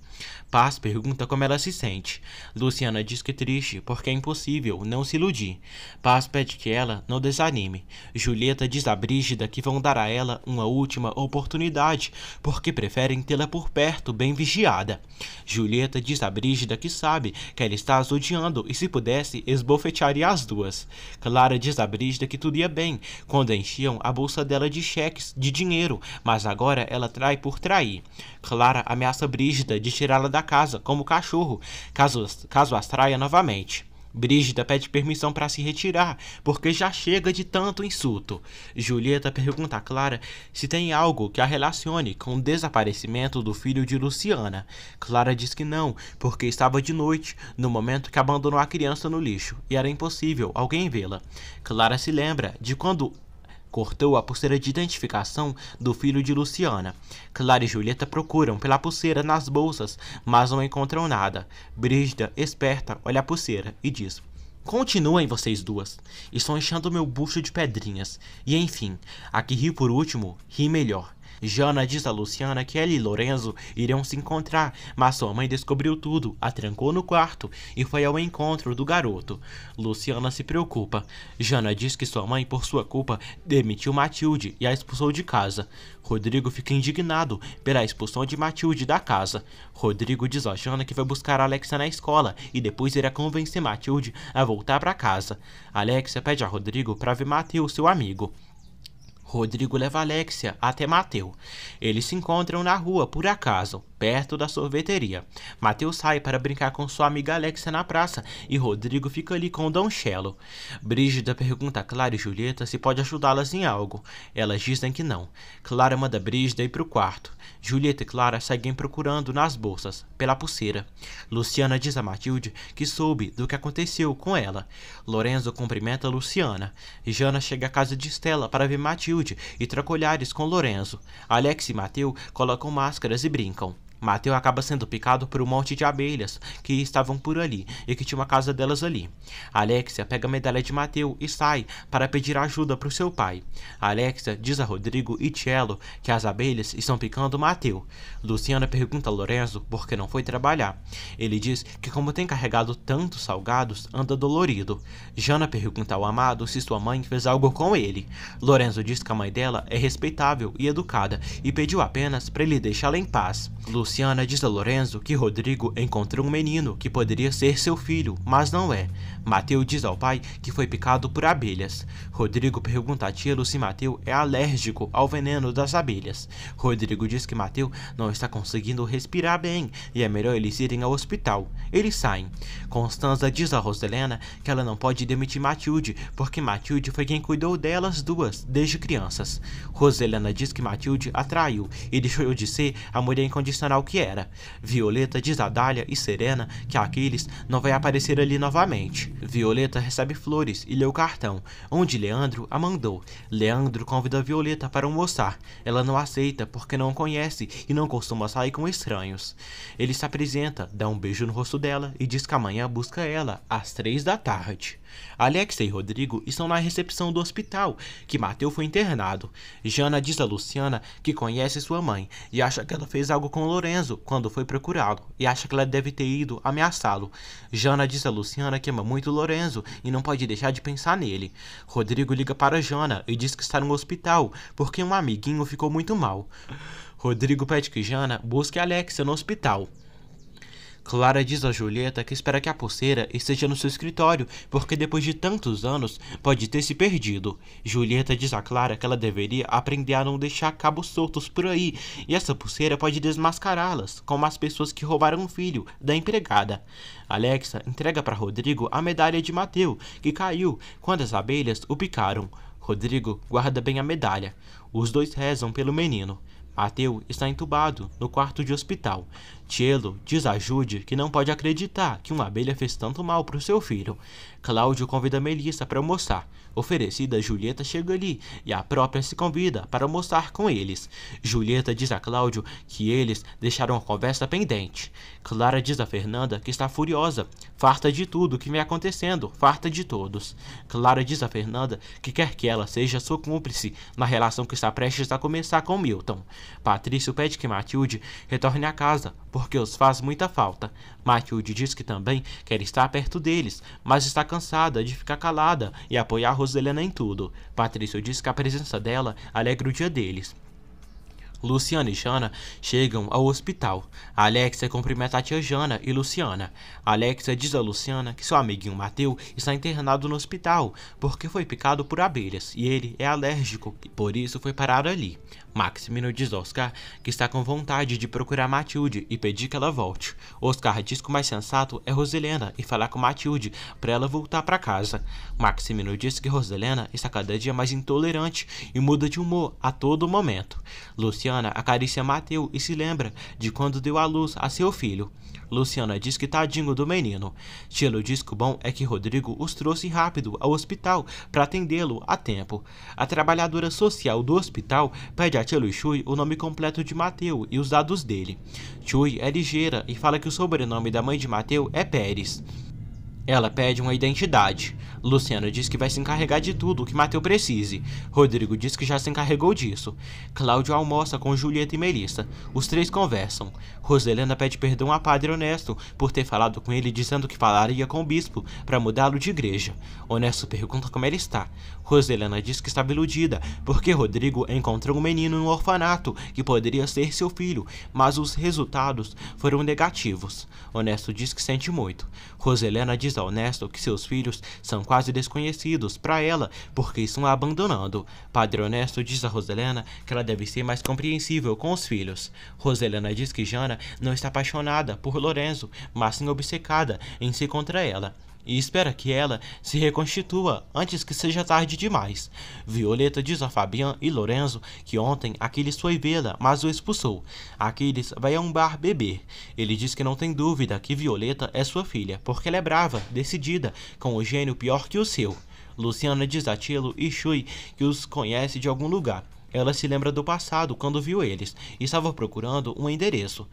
Speaker 1: Paz pergunta como ela se sente. Luciana diz que é triste porque é impossível não se iludir. Paz pede que ela não desanime. Julieta diz a Brígida que vão dar a ela uma última oportunidade porque preferem tê-la por perto, bem vigiada. Julieta diz a Brígida que sabe que ela está as odiando e, se pudesse, esbofetearia as duas. Clara diz a Brígida que tudo ia bem quando enchiam a bolsa dela de cheques, de dinheiro, mas agora ela trai por trair. Clara ameaça Brígida de tirá-la da casa, como cachorro, caso, caso as traia novamente. Brígida pede permissão para se retirar, porque já chega de tanto insulto. Julieta pergunta a Clara se tem algo que a relacione com o desaparecimento do filho de Luciana. Clara diz que não, porque estava de noite, no momento que abandonou a criança no lixo, e era impossível alguém vê-la. Clara se lembra de quando cortou a pulseira de identificação do filho de Luciana. Clara e Julieta procuram pela pulseira nas bolsas, mas não encontram nada. Brígida, esperta, olha a pulseira e diz: Continuem vocês duas. Estão enchendo meu bucho de pedrinhas. E enfim, a que ri por último, ri melhor. Jana diz a Luciana que ela e Lorenzo iriam se encontrar, mas sua mãe descobriu tudo, a trancou no quarto e foi ao encontro do garoto. Luciana se preocupa. Jana diz que sua mãe, por sua culpa, demitiu Matilde e a expulsou de casa. Rodrigo fica indignado pela expulsão de Matilde da casa. Rodrigo diz a Jana que vai buscar Alexa na escola e depois irá convencer Matilde a voltar para casa. Alexia pede a Rodrigo para ver Mateus, seu amigo. Rodrigo leva Alexia até Mateu. Eles se encontram na rua, por acaso, perto da sorveteria. Mateu sai para brincar com sua amiga Alexia na praça e Rodrigo fica ali com Don Chelo. Brígida pergunta a Clara e Julieta se pode ajudá-las em algo. Elas dizem que não. Clara manda Brígida ir para o quarto. Julieta e Clara seguem procurando nas bolsas, pela pulseira. Luciana diz a Matilde que soube do que aconteceu com ela. Lorenzo cumprimenta Luciana. Jana chega à casa de Stella para ver Matilde e trocam olhares com Lorenzo. Alex e Mateu colocam máscaras e brincam. Mateu acaba sendo picado por um monte de abelhas que estavam por ali e que tinha uma casa delas ali. Alexia pega a medalha de Mateu e sai para pedir ajuda para o seu pai. Alexia diz a Rodrigo e Tielo que as abelhas estão picando Mateu. Luciana pergunta a Lorenzo por que não foi trabalhar. Ele diz que como tem carregado tantos salgados, anda dolorido. Jana pergunta ao amado se sua mãe fez algo com ele. Lorenzo diz que a mãe dela é respeitável e educada e pediu apenas para ele deixá-la em paz. Luciana diz a Lorenzo que Rodrigo encontrou um menino que poderia ser seu filho, mas não é. Mateu diz ao pai que foi picado por abelhas. Rodrigo pergunta a Tilo se Mateu é alérgico ao veneno das abelhas. Rodrigo diz que Mateu não está conseguindo respirar bem e é melhor eles irem ao hospital. Eles saem. Constanza diz a Roselena que ela não pode demitir Matilde porque Matilde foi quem cuidou delas duas desde crianças. Roselena diz que Matilde atraiu e deixou de ser a mulher incondicional o que era. Violeta diz a Dália e Serena que Aquiles não vai aparecer ali novamente. Violeta recebe flores e lê o cartão, onde Leandro a mandou. Leandro convida Violeta para almoçar. Ela não aceita porque não conhece e não costuma sair com estranhos. Ele se apresenta, dá um beijo no rosto dela e diz que amanhã busca ela às três da tarde. Alex e Rodrigo estão na recepção do hospital, que Mateu foi internado. Jana diz a Luciana que conhece sua mãe e acha que ela fez algo com Lorena preso quando foi procurá-lo e acha que ela deve ter ido ameaçá-lo. Jana diz a Luciana que ama muito Lorenzo e não pode deixar de pensar nele. Rodrigo liga para Jana e diz que está no hospital porque um amiguinho ficou muito mal. Rodrigo pede que Jana busque Alexia no hospital. Clara diz a Julieta que espera que a pulseira esteja no seu escritório, porque depois de tantos anos pode ter se perdido. Julieta diz a Clara que ela deveria aprender a não deixar cabos soltos por aí, e essa pulseira pode desmascará-las, como as pessoas que roubaram o filho da empregada. Alexa entrega para Rodrigo a medalha de Mateu, que caiu quando as abelhas o picaram. Rodrigo guarda bem a medalha. Os dois rezam pelo menino. Mateu está entubado no quarto de hospital. Tielo diz a Jude que não pode acreditar que uma abelha fez tanto mal para o seu filho. Cláudio convida Melissa para almoçar. Oferecida, Julieta chega ali e a própria se convida para almoçar com eles. Julieta diz a Cláudio que eles deixaram a conversa pendente. Clara diz a Fernanda que está furiosa, farta de tudo que vem acontecendo, farta de todos. Clara diz a Fernanda que quer que ela seja sua cúmplice na relação que está prestes a começar com Milton. Patrício pede que Matilde retorne à casa, porque os faz muita falta. Matilde diz que também quer estar perto deles, mas está cansada de ficar calada e apoiar os gosto dele nem tudo. Patrício diz que a presença dela alegra o dia deles. Luciana e Jana chegam ao hospital. Alexia cumprimenta a tia Jana e Luciana. Alexia diz a Luciana que seu amiguinho Mateu está internado no hospital porque foi picado por abelhas e ele é alérgico e por isso foi parar ali. Maximino diz a Oscar que está com vontade de procurar Matilde e pedir que ela volte. Oscar diz que o mais sensato é Roselena e falar com Matilde para ela voltar para casa. Maximino diz que Roselena está cada dia mais intolerante e muda de humor a todo momento. Luciana acaricia Mateu e se lembra de quando deu à luz a seu filho. Luciana diz que tadinho do menino. Tilo diz que o bom é que Rodrigo os trouxe rápido ao hospital para atendê-lo a tempo. A trabalhadora social do hospital pede a Tilo e Chui o nome completo de Mateu e os dados dele. Chui é ligeira e fala que o sobrenome da mãe de Mateu é Pérez. Ela pede uma identidade. Luciano diz que vai se encarregar de tudo o que Mateu precise. Rodrigo diz que já se encarregou disso. Cláudio almoça com Julieta e Melissa. Os três conversam. Roselena pede perdão a Padre Honesto por ter falado com ele dizendo que falaria com o bispo para mudá-lo de igreja. Honesto pergunta como ela está. Roselena diz que estava iludida porque Rodrigo encontrou um menino no orfanato que poderia ser seu filho, mas os resultados foram negativos. Honesto diz que sente muito. Roselena diz desonesto que seus filhos são quase desconhecidos para ela porque estão a abandonando. Padre Honesto diz a Roselena que ela deve ser mais compreensível com os filhos. Roselena diz que Jana não está apaixonada por Lorenzo, mas sim obcecada em se contra ela e espera que ela se reconstitua antes que seja tarde demais. Violeta diz a Fabian e Lorenzo que ontem Aquiles foi vê-la, mas o expulsou. Aquiles vai a um bar beber. Ele diz que não tem dúvida que Violeta é sua filha, porque ela é brava, decidida, com o gênio pior que o seu. Luciana diz a Tilo e Shui que os conhece de algum lugar. Ela se lembra do passado quando viu eles e estava procurando um endereço.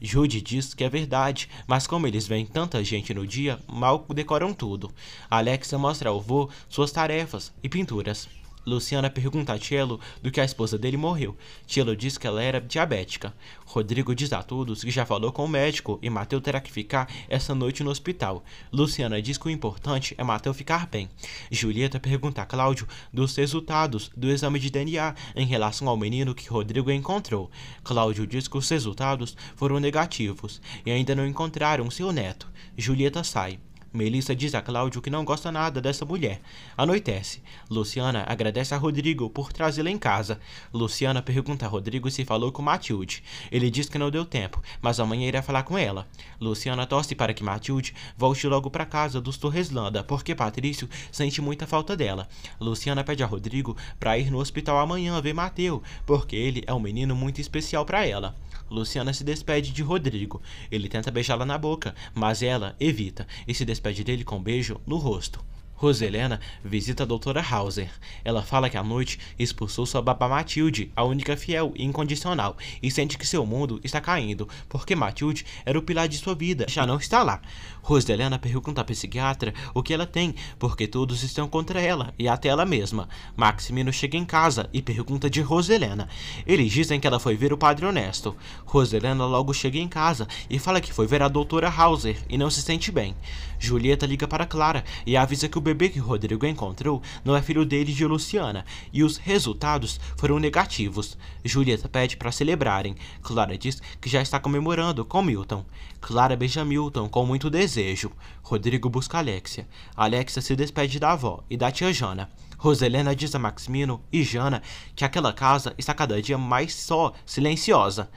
Speaker 1: Jude diz que é verdade, mas como eles veem tanta gente no dia, mal decoram tudo. Alexa mostra ao vô suas tarefas e pinturas. Luciana pergunta a Tielo do que a esposa dele morreu. Tielo diz que ela era diabética. Rodrigo diz a todos que já falou com o médico e Mateu terá que ficar essa noite no hospital. Luciana diz que o importante é Mateu ficar bem. Julieta pergunta a Cláudio dos resultados do exame de DNA em relação ao menino que Rodrigo encontrou. Cláudio diz que os resultados foram negativos e ainda não encontraram seu neto. Julieta sai. Melissa diz a Cláudio que não gosta nada dessa mulher. Anoitece. Luciana agradece a Rodrigo por trazê-la em casa. Luciana pergunta a Rodrigo se falou com Matilde. Ele diz que não deu tempo, mas amanhã irá falar com ela. Luciana torce para que Matilde volte logo para casa dos Landa, porque Patrício sente muita falta dela. Luciana pede a Rodrigo para ir no hospital amanhã ver Mateu, porque ele é um menino muito especial para ela. Luciana se despede de Rodrigo. Ele tenta beijá-la na boca, mas ela evita e se despede despede dele com um beijo no rosto. Roselena visita a doutora Hauser. Ela fala que à noite expulsou sua babá Matilde, a única fiel e incondicional, e sente que seu mundo está caindo, porque Matilde era o pilar de sua vida, já não está lá. Roselena pergunta à psiquiatra o que ela tem, porque todos estão contra ela e até ela mesma. Maximino chega em casa e pergunta de Roselena. Eles dizem que ela foi ver o padre honesto. Roselena logo chega em casa e fala que foi ver a doutora Hauser e não se sente bem. Julieta liga para Clara e avisa que o bebê bebê que Rodrigo encontrou não é filho dele de Luciana e os resultados foram negativos. Julieta pede para celebrarem. Clara diz que já está comemorando com Milton. Clara beija Milton com muito desejo. Rodrigo busca Alexia. Alexia se despede da avó e da tia Jana. Roselena diz a Maximino e Jana que aquela casa está cada dia mais só, silenciosa.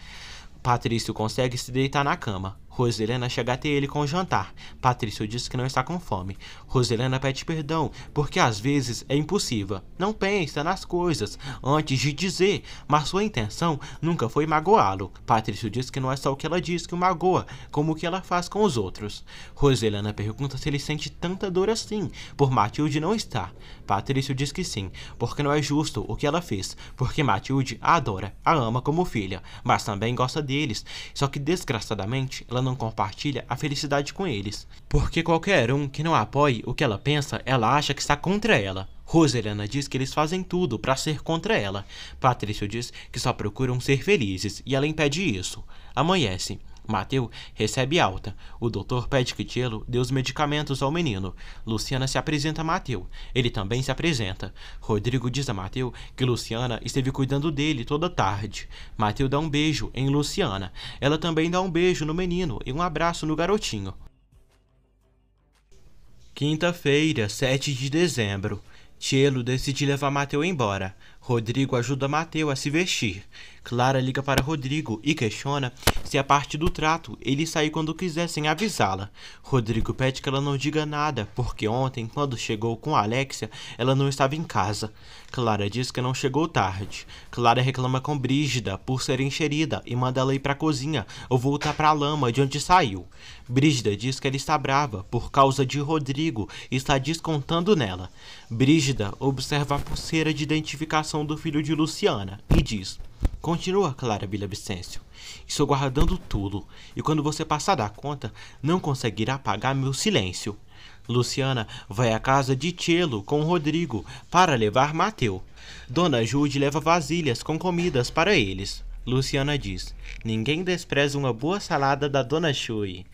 Speaker 1: Patrício consegue se deitar na cama. Roselena chega até ele com o jantar. Patrício diz que não está com fome. Roselena pede perdão, porque às vezes é impulsiva. Não pensa nas coisas antes de dizer, mas sua intenção nunca foi magoá-lo. Patrício diz que não é só o que ela diz que o magoa, como o que ela faz com os outros. Roselena pergunta se ele sente tanta dor assim, por Matilde não estar. Patrício diz que sim, porque não é justo o que ela fez, porque Matilde a adora, a ama como filha, mas também gosta deles, só que desgraçadamente ela não compartilha a felicidade com eles. Porque qualquer um que não apoie o que ela pensa, ela acha que está contra ela. Roselena diz que eles fazem tudo para ser contra ela. Patrício diz que só procuram ser felizes e ela impede isso. Amanhece. Mateu recebe alta. O doutor pede que Tielo dê os medicamentos ao menino. Luciana se apresenta a Mateu. Ele também se apresenta. Rodrigo diz a Mateu que Luciana esteve cuidando dele toda tarde. Mateu dá um beijo em Luciana. Ela também dá um beijo no menino e um abraço no garotinho. Quinta-feira, 7 de dezembro. Tielo decide levar Mateu embora. Rodrigo ajuda Mateu a se vestir. Clara liga para Rodrigo e questiona se a parte do trato ele sair quando quiser sem avisá-la. Rodrigo pede que ela não diga nada, porque ontem, quando chegou com Alexia, ela não estava em casa. Clara diz que não chegou tarde. Clara reclama com Brígida por ser enxerida e manda ela ir para a cozinha ou voltar para a lama de onde saiu. Brígida diz que ela está brava por causa de Rodrigo e está descontando nela. Brígida observa a pulseira de identificação do filho de Luciana e diz: Continua, Clara Bilabicêncio. Estou guardando tudo, e quando você passar da conta, não conseguirá pagar meu silêncio. Luciana vai à casa de Tchelo com Rodrigo para levar Mateu. Dona Jude leva vasilhas com comidas para eles. Luciana diz: Ninguém despreza uma boa salada da Dona Chui.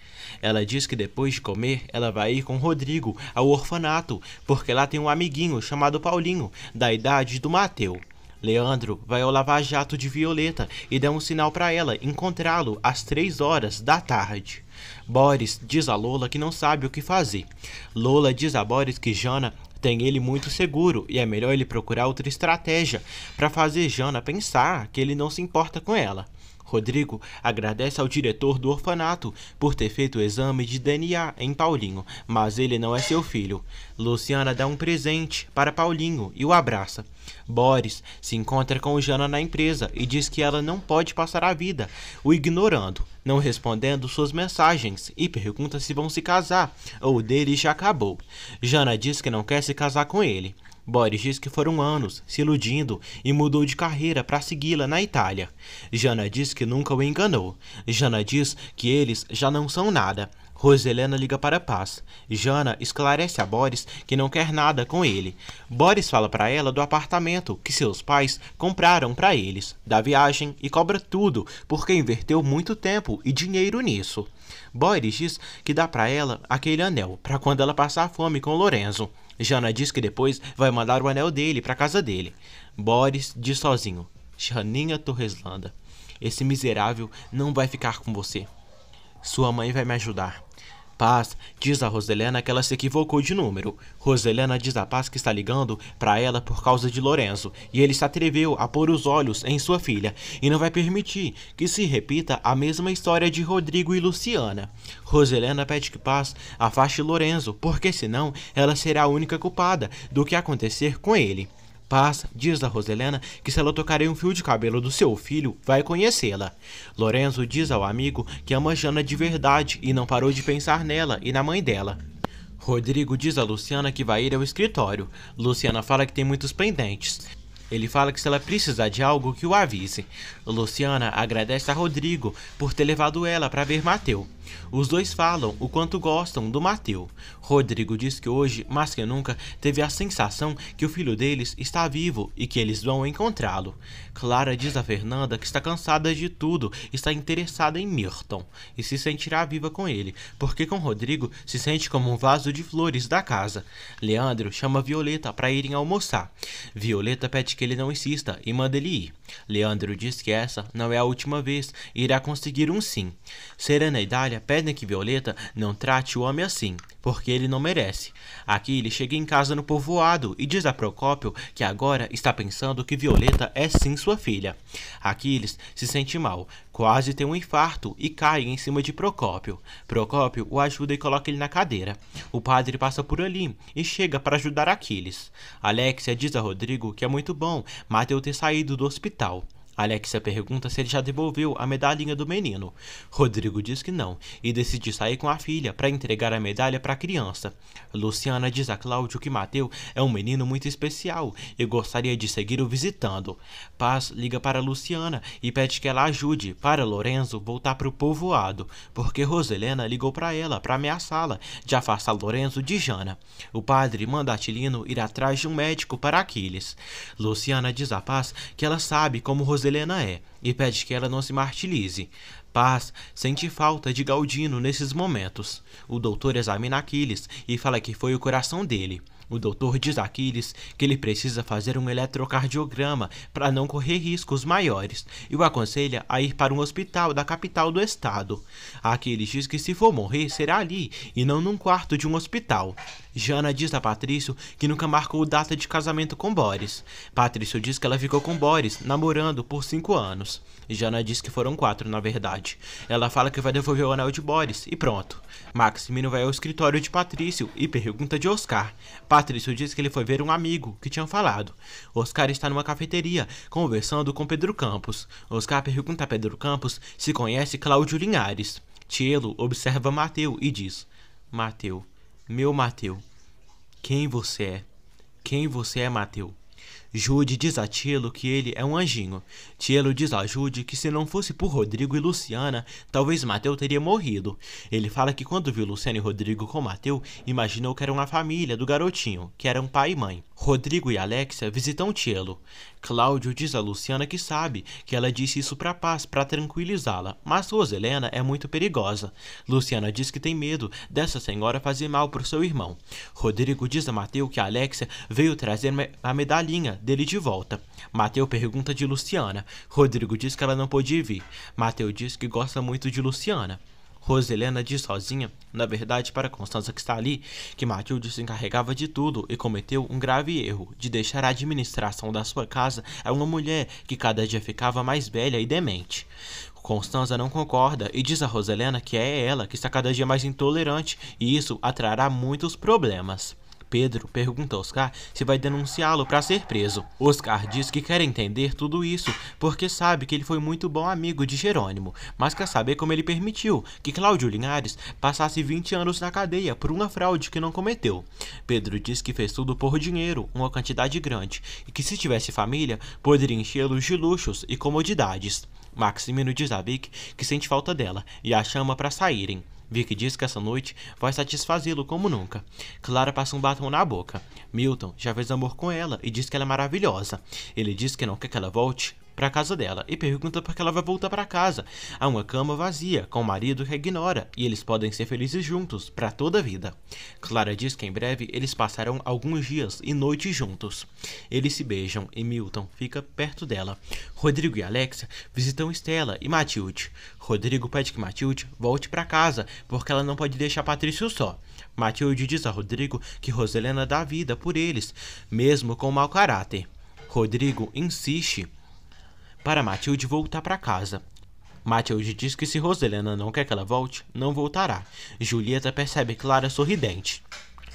Speaker 1: Ela diz que depois de comer, ela vai ir com Rodrigo ao orfanato, porque lá tem um amiguinho chamado Paulinho, da idade do Mateu. Leandro vai ao lava-jato de Violeta e dá um sinal para ela encontrá-lo às três horas da tarde. Boris diz a Lola que não sabe o que fazer. Lola diz a Boris que Jana tem ele muito seguro e é melhor ele procurar outra estratégia para fazer Jana pensar que ele não se importa com ela. Rodrigo agradece ao diretor do orfanato por ter feito o exame de DNA em Paulinho, mas ele não é seu filho. Luciana dá um presente para Paulinho e o abraça. Boris se encontra com Jana na empresa e diz que ela não pode passar a vida o ignorando, não respondendo suas mensagens e pergunta se vão se casar ou o dele já acabou. Jana diz que não quer se casar com ele. Boris diz que foram anos se iludindo e mudou de carreira para segui-la na Itália. Jana diz que nunca o enganou. Jana diz que eles já não são nada. Roselena liga para Paz. Jana esclarece a Boris que não quer nada com ele. Boris fala para ela do apartamento que seus pais compraram para eles, da viagem e cobra tudo porque inverteu muito tempo e dinheiro nisso. Boris diz que dá para ela aquele anel para quando ela passar fome com Lorenzo. Jana é diz que depois vai mandar o anel dele para casa dele. Boris diz sozinho: Janinha Torreslanda, esse miserável não vai ficar com você. Sua mãe vai me ajudar. Paz diz a Roselena que ela se equivocou de número. Roselena diz a Paz que está ligando para ela por causa de Lorenzo e ele se atreveu a pôr os olhos em sua filha e não vai permitir que se repita a mesma história de Rodrigo e Luciana. Roselena pede que Paz afaste Lorenzo porque senão ela será a única culpada do que acontecer com ele passa diz a Roselena que se ela tocarem um fio de cabelo do seu filho, vai conhecê-la. Lorenzo diz ao amigo que ama Jana é de verdade e não parou de pensar nela e na mãe dela. Rodrigo diz a Luciana que vai ir ao escritório. Luciana fala que tem muitos pendentes. Ele fala que se ela precisar de algo, que o avise. Luciana agradece a Rodrigo por ter levado ela para ver Mateu. Os dois falam o quanto gostam do Mateu. Rodrigo diz que hoje, mais que nunca, teve a sensação que o filho deles está vivo e que eles vão encontrá-lo. Clara diz a Fernanda que está cansada de tudo, está interessada em Mirton e se sentirá viva com ele, porque com Rodrigo se sente como um vaso de flores da casa. Leandro chama Violeta para irem almoçar. Violeta pede que ele não insista e manda ele ir. Leandro diz que essa não é a última vez e irá conseguir um sim. Serena e Dália pedem que Violeta não trate o homem assim porque ele não merece. Aqui ele chega em casa no povoado e diz a Procópio que agora está pensando que Violeta é sim sua filha. Aquiles se sente mal, quase tem um infarto e cai em cima de Procópio. Procópio o ajuda e coloca ele na cadeira. O padre passa por ali e chega para ajudar Aquiles. Alexia diz a Rodrigo que é muito bom Mateu ter saído do hospital. Alexia pergunta se ele já devolveu a medalhinha do menino. Rodrigo diz que não e decide sair com a filha para entregar a medalha para a criança. Luciana diz a Cláudio que Mateu é um menino muito especial e gostaria de seguir o visitando. Paz liga para Luciana e pede que ela ajude para Lorenzo voltar para o povoado, porque Roselena ligou para ela para ameaçá-la de afastar Lorenzo de Jana. O padre manda Atilino ir atrás de um médico para Aquiles. Luciana diz a Paz que ela sabe como Roselena esposa Helena é, e pede que ela não se martirize. Paz sente falta de Galdino nesses momentos. O doutor examina Aquiles e fala que foi o coração dele. O doutor diz a Aquiles que ele precisa fazer um eletrocardiograma para não correr riscos maiores e o aconselha a ir para um hospital da capital do estado. Aquiles diz que se for morrer será ali e não num quarto de um hospital. Jana diz a Patrício que nunca marcou data de casamento com Boris. Patrício diz que ela ficou com Boris, namorando por cinco anos. Jana diz que foram quatro, na verdade. Ela fala que vai devolver o anel de Boris e pronto. Maximino vai ao escritório de Patrício e pergunta de Oscar. Pat Patrício disse que ele foi ver um amigo que tinha falado. Oscar está numa cafeteria, conversando com Pedro Campos. Oscar pergunta a Pedro Campos se conhece Cláudio Linhares. Tielo observa Mateu e diz: Mateu, meu Mateu, quem você é? Quem você é, Mateu? Jude diz a Tielo que ele é um anjinho. Tielo diz a Jude que se não fosse por Rodrigo e Luciana, talvez Mateu teria morrido. Ele fala que quando viu Luciana e Rodrigo com Mateu, imaginou que eram a família do garotinho, que eram pai e mãe. Rodrigo e Alexia visitam Tielo. Cláudio diz a Luciana que sabe que ela disse isso para Paz para tranquilizá-la, mas Roselena é muito perigosa. Luciana diz que tem medo dessa senhora fazer mal para seu irmão. Rodrigo diz a Mateu que Alexia veio trazer a medalhinha dele de volta. Mateu pergunta de Luciana. Rodrigo diz que ela não podia vir. Mateu diz que gosta muito de Luciana. Roselena diz sozinha, na verdade para Constança que está ali, que Matilde se encarregava de tudo e cometeu um grave erro de deixar a administração da sua casa a uma mulher que cada dia ficava mais velha e demente. Constanza não concorda e diz a Roselena que é ela que está cada dia mais intolerante e isso atrará muitos problemas. Pedro pergunta a Oscar se vai denunciá-lo para ser preso. Oscar diz que quer entender tudo isso porque sabe que ele foi muito bom amigo de Jerônimo, mas quer saber como ele permitiu que Cláudio Linhares passasse 20 anos na cadeia por uma fraude que não cometeu. Pedro diz que fez tudo por dinheiro, uma quantidade grande, e que se tivesse família, poderia enchê-los de luxos e comodidades. Maximino diz a Vic que sente falta dela e a chama para saírem. Vicky diz que essa noite vai satisfazê-lo como nunca. Clara passa um batom na boca. Milton já fez amor com ela e diz que ela é maravilhosa. Ele diz que não quer que ela volte, para casa dela e pergunta por que ela vai voltar para casa. Há uma cama vazia, com o marido que ignora, e eles podem ser felizes juntos, para toda a vida. Clara diz que em breve eles passarão alguns dias e noites juntos. Eles se beijam e Milton fica perto dela. Rodrigo e Alexia visitam Stella e Matilde. Rodrigo pede que Matilde volte para casa, porque ela não pode deixar Patrício só. Matilde diz a Rodrigo que Roselena dá vida por eles, mesmo com mau caráter. Rodrigo insiste para Matilde voltar para casa. Matilde diz que se Roselena não quer que ela volte, não voltará. Julieta percebe Clara sorridente.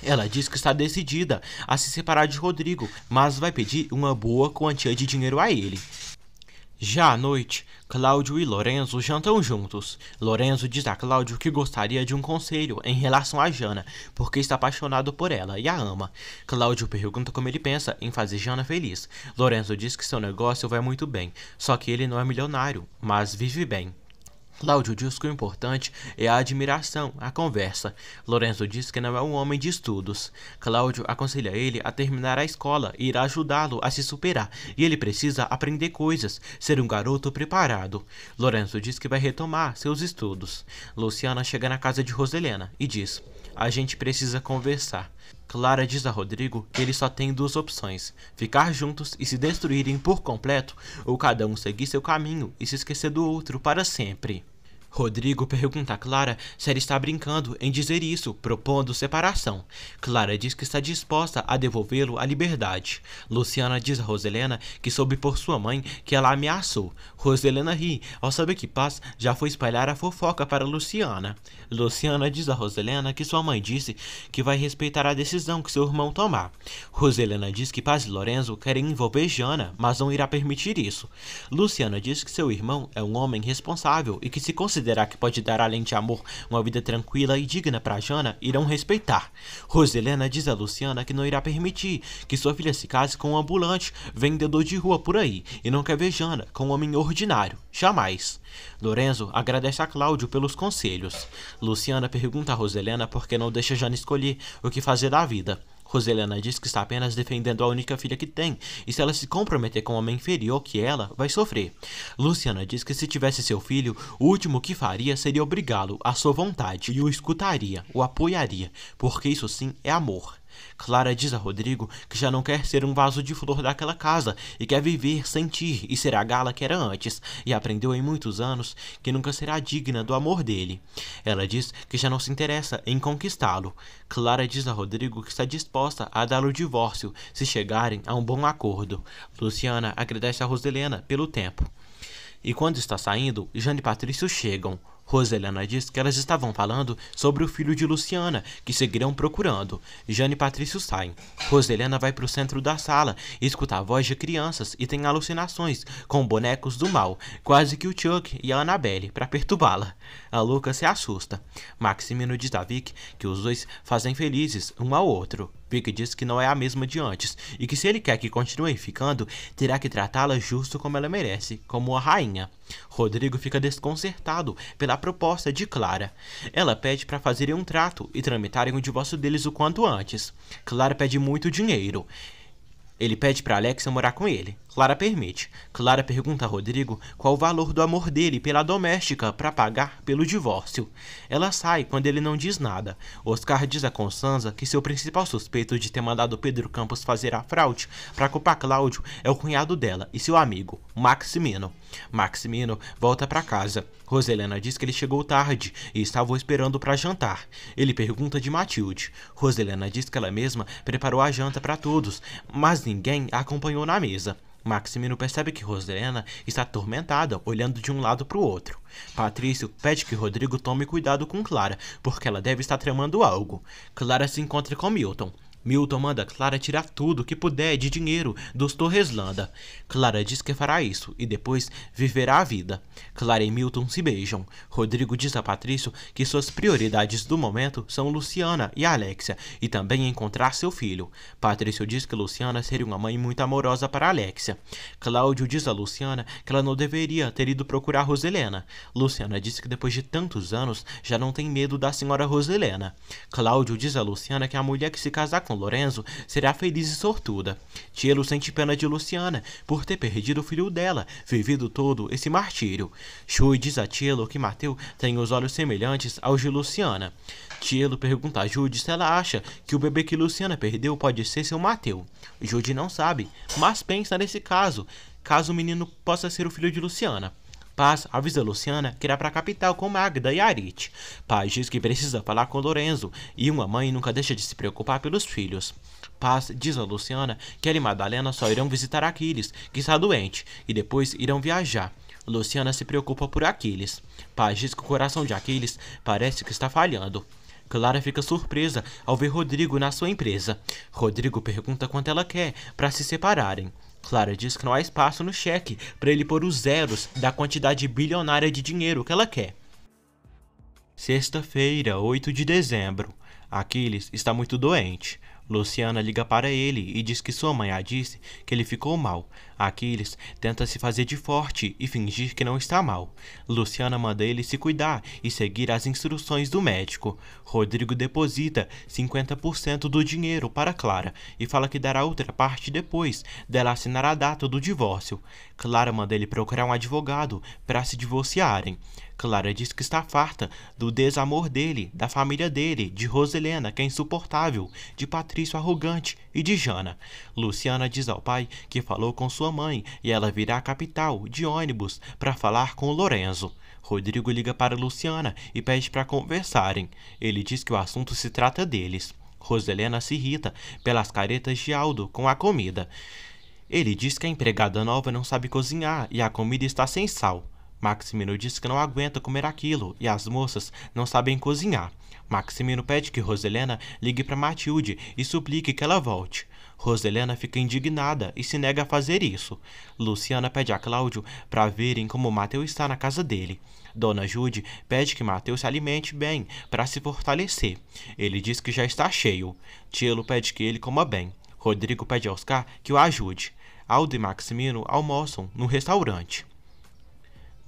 Speaker 1: Ela diz que está decidida a se separar de Rodrigo, mas vai pedir uma boa quantia de dinheiro a ele. Já à noite, Cláudio e Lorenzo jantam juntos. Lorenzo diz a Cláudio que gostaria de um conselho em relação a Jana, porque está apaixonado por ela e a ama. Cláudio pergunta como ele pensa em fazer Jana feliz. Lorenzo diz que seu negócio vai muito bem, só que ele não é milionário, mas vive bem. Cláudio diz que o importante é a admiração, a conversa. Lorenzo diz que não é um homem de estudos. Cláudio aconselha ele a terminar a escola e irá ajudá-lo a se superar, e ele precisa aprender coisas, ser um garoto preparado. Lorenzo diz que vai retomar seus estudos. Luciana chega na casa de Roselena e diz: A gente precisa conversar. Clara diz a Rodrigo que eles só têm duas opções: ficar juntos e se destruírem por completo, ou cada um seguir seu caminho e se esquecer do outro para sempre. Rodrigo pergunta a Clara se ela está brincando em dizer isso, propondo separação. Clara diz que está disposta a devolvê-lo à liberdade. Luciana diz a Roselena que soube por sua mãe que ela ameaçou. Roselena ri ao saber que Paz já foi espalhar a fofoca para Luciana. Luciana diz a Roselena que sua mãe disse que vai respeitar a decisão que seu irmão tomar. Roselena diz que Paz e Lorenzo querem envolver Jana, mas não irá permitir isso. Luciana diz que seu irmão é um homem responsável e que se considera considerar que pode dar, além de amor, uma vida tranquila e digna para Jana, irão respeitar. Roselena diz a Luciana que não irá permitir que sua filha se case com um ambulante, vendedor de rua por aí, e não quer ver Jana com um homem ordinário, jamais. Lorenzo agradece a Cláudio pelos conselhos. Luciana pergunta a Roselena por que não deixa Jana escolher o que fazer da vida. Roseliana diz que está apenas defendendo a única filha que tem, e se ela se comprometer com um homem inferior que ela, vai sofrer. Luciana diz que se tivesse seu filho, o último que faria seria obrigá-lo à sua vontade e o escutaria, o apoiaria, porque isso sim é amor. Clara diz a Rodrigo que já não quer ser um vaso de flor daquela casa e quer viver, sentir e ser a gala que era antes, e aprendeu em muitos anos que nunca será digna do amor dele. Ela diz que já não se interessa em conquistá-lo. Clara diz a Rodrigo que está disposta a dar o divórcio se chegarem a um bom acordo. Luciana agradece a Roselena pelo tempo. E quando está saindo, Jane e Patrício chegam. Roselena diz que elas estavam falando sobre o filho de Luciana, que seguirão procurando. Jane e Patrício saem. Roselena vai para o centro da sala, escuta a voz de crianças e tem alucinações com bonecos do mal, quase que o Chuck e a Annabelle, para perturbá-la. A Luca se assusta. Maximino diz a Vic que os dois fazem felizes um ao outro. Vicky diz que não é a mesma de antes e que se ele quer que continue ficando, terá que tratá-la justo como ela merece, como a rainha. Rodrigo fica desconcertado pela proposta de Clara. Ela pede para fazerem um trato e tramitarem o divórcio deles o quanto antes. Clara pede muito dinheiro. Ele pede para Alexa morar com ele. Clara permite. Clara pergunta a Rodrigo qual o valor do amor dele pela doméstica para pagar pelo divórcio. Ela sai quando ele não diz nada. Oscar diz a Constanza que seu principal suspeito de ter mandado Pedro Campos fazer a fraude para culpar Cláudio é o cunhado dela e seu amigo, Maximino. Maximino volta para casa. Roselena diz que ele chegou tarde e estava esperando para jantar. Ele pergunta de Matilde. Roselena diz que ela mesma preparou a janta para todos, mas ninguém a acompanhou na mesa. Maximino percebe que Roselena está atormentada, olhando de um lado para o outro. Patrício pede que Rodrigo tome cuidado com Clara, porque ela deve estar tramando algo. Clara se encontra com Milton. Milton manda Clara tirar tudo que puder de dinheiro dos Landa. Clara diz que fará isso e depois viverá a vida. Clara e Milton se beijam. Rodrigo diz a Patrício que suas prioridades do momento são Luciana e Alexia e também encontrar seu filho. Patrício diz que Luciana seria uma mãe muito amorosa para Alexia. Cláudio diz a Luciana que ela não deveria ter ido procurar Roselena. Luciana diz que depois de tantos anos já não tem medo da senhora Roselena. Cláudio diz a Luciana que é a mulher que se casar com com Lorenzo será feliz e sortuda. Tielo sente pena de Luciana por ter perdido o filho dela, vivido todo esse martírio. Shui diz a Tielo que Mateu tem os olhos semelhantes aos de Luciana. Tielo pergunta a Jude se ela acha que o bebê que Luciana perdeu pode ser seu Mateu. Jude não sabe, mas pensa nesse caso, caso o menino possa ser o filho de Luciana. Paz avisa Luciana que irá para a capital com Magda e Arit. Paz diz que precisa falar com Lorenzo e uma mãe nunca deixa de se preocupar pelos filhos. Paz diz a Luciana que ela e Madalena só irão visitar Aquiles, que está doente, e depois irão viajar. Luciana se preocupa por Aquiles. Paz diz que o coração de Aquiles parece que está falhando. Clara fica surpresa ao ver Rodrigo na sua empresa. Rodrigo pergunta quanto ela quer para se separarem. Clara diz que não há espaço no cheque para ele pôr os zeros da quantidade bilionária de dinheiro que ela quer. Sexta-feira, 8 de dezembro. Aquiles está muito doente. Luciana liga para ele e diz que sua mãe a disse que ele ficou mal. Aquiles tenta se fazer de forte e fingir que não está mal. Luciana manda ele se cuidar e seguir as instruções do médico. Rodrigo deposita 50% do dinheiro para Clara e fala que dará outra parte depois dela assinar a data do divórcio. Clara manda ele procurar um advogado para se divorciarem. Clara diz que está farta do desamor dele, da família dele, de Roselena, que é insuportável, de Patrício arrogante e de Jana. Luciana diz ao pai que falou com sua mãe e ela virá à capital, de ônibus, para falar com Lorenzo. Rodrigo liga para Luciana e pede para conversarem. Ele diz que o assunto se trata deles. Roselena se irrita pelas caretas de Aldo com a comida. Ele diz que a empregada nova não sabe cozinhar e a comida está sem sal. Maximino diz que não aguenta comer aquilo e as moças não sabem cozinhar. Maximino pede que Roselena ligue para Matilde e suplique que ela volte. Roselena fica indignada e se nega a fazer isso. Luciana pede a Cláudio para verem como Mateus está na casa dele. Dona Jude pede que Mateus se alimente bem para se fortalecer. Ele diz que já está cheio. Tielo pede que ele coma bem. Rodrigo pede a Oscar que o ajude. Aldo e Maximino almoçam no restaurante.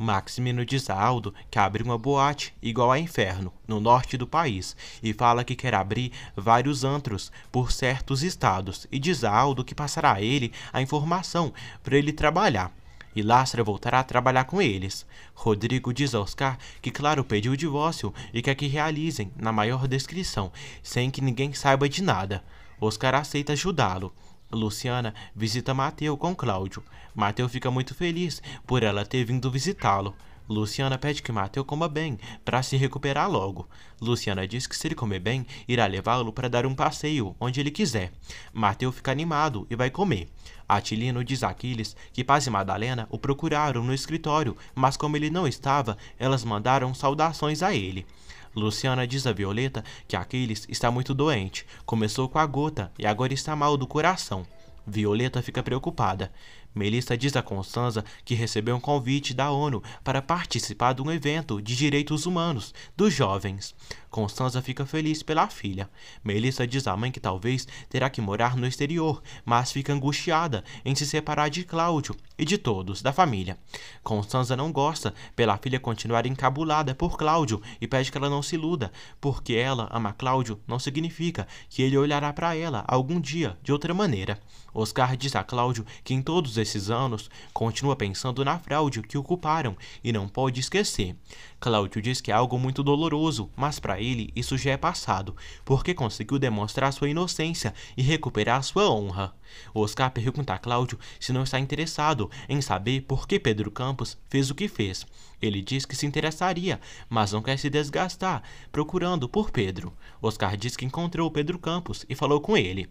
Speaker 1: Maximino diz a Aldo que abre uma boate igual a Inferno, no norte do país, e fala que quer abrir vários antros por certos estados, e diz a Aldo que passará a ele a informação para ele trabalhar. E Lastra voltará a trabalhar com eles. Rodrigo diz a Oscar que Claro pediu o divórcio e quer que realizem na maior descrição, sem que ninguém saiba de nada. Oscar aceita ajudá-lo. Luciana visita Mateu com Cláudio. Mateu fica muito feliz por ela ter vindo visitá-lo. Luciana pede que Mateu coma bem para se recuperar logo. Luciana diz que se ele comer bem, irá levá-lo para dar um passeio onde ele quiser. Mateu fica animado e vai comer. Atilino diz a Aquiles que Paz e Madalena o procuraram no escritório, mas como ele não estava, elas mandaram saudações a ele. Luciana diz a Violeta que Aquiles está muito doente, começou com a gota e agora está mal do coração. Violeta fica preocupada. Melissa diz a Constanza que recebeu um convite da ONU para participar de um evento de direitos humanos dos jovens. Constanza fica feliz pela filha. Melissa diz à mãe que talvez terá que morar no exterior, mas fica angustiada em se separar de Cláudio e de todos da família. Constanza não gosta pela filha continuar encabulada por Cláudio e pede que ela não se iluda, porque ela ama Cláudio não significa que ele olhará para ela algum dia de outra maneira. Oscar diz a Cláudio que em todos esses esses anos, continua pensando na fraude que ocuparam e não pode esquecer. Cláudio diz que é algo muito doloroso, mas para ele isso já é passado, porque conseguiu demonstrar sua inocência e recuperar sua honra. Oscar pergunta a Cláudio se não está interessado em saber por que Pedro Campos fez o que fez. Ele diz que se interessaria, mas não quer se desgastar, procurando por Pedro. Oscar diz que encontrou Pedro Campos e falou com ele.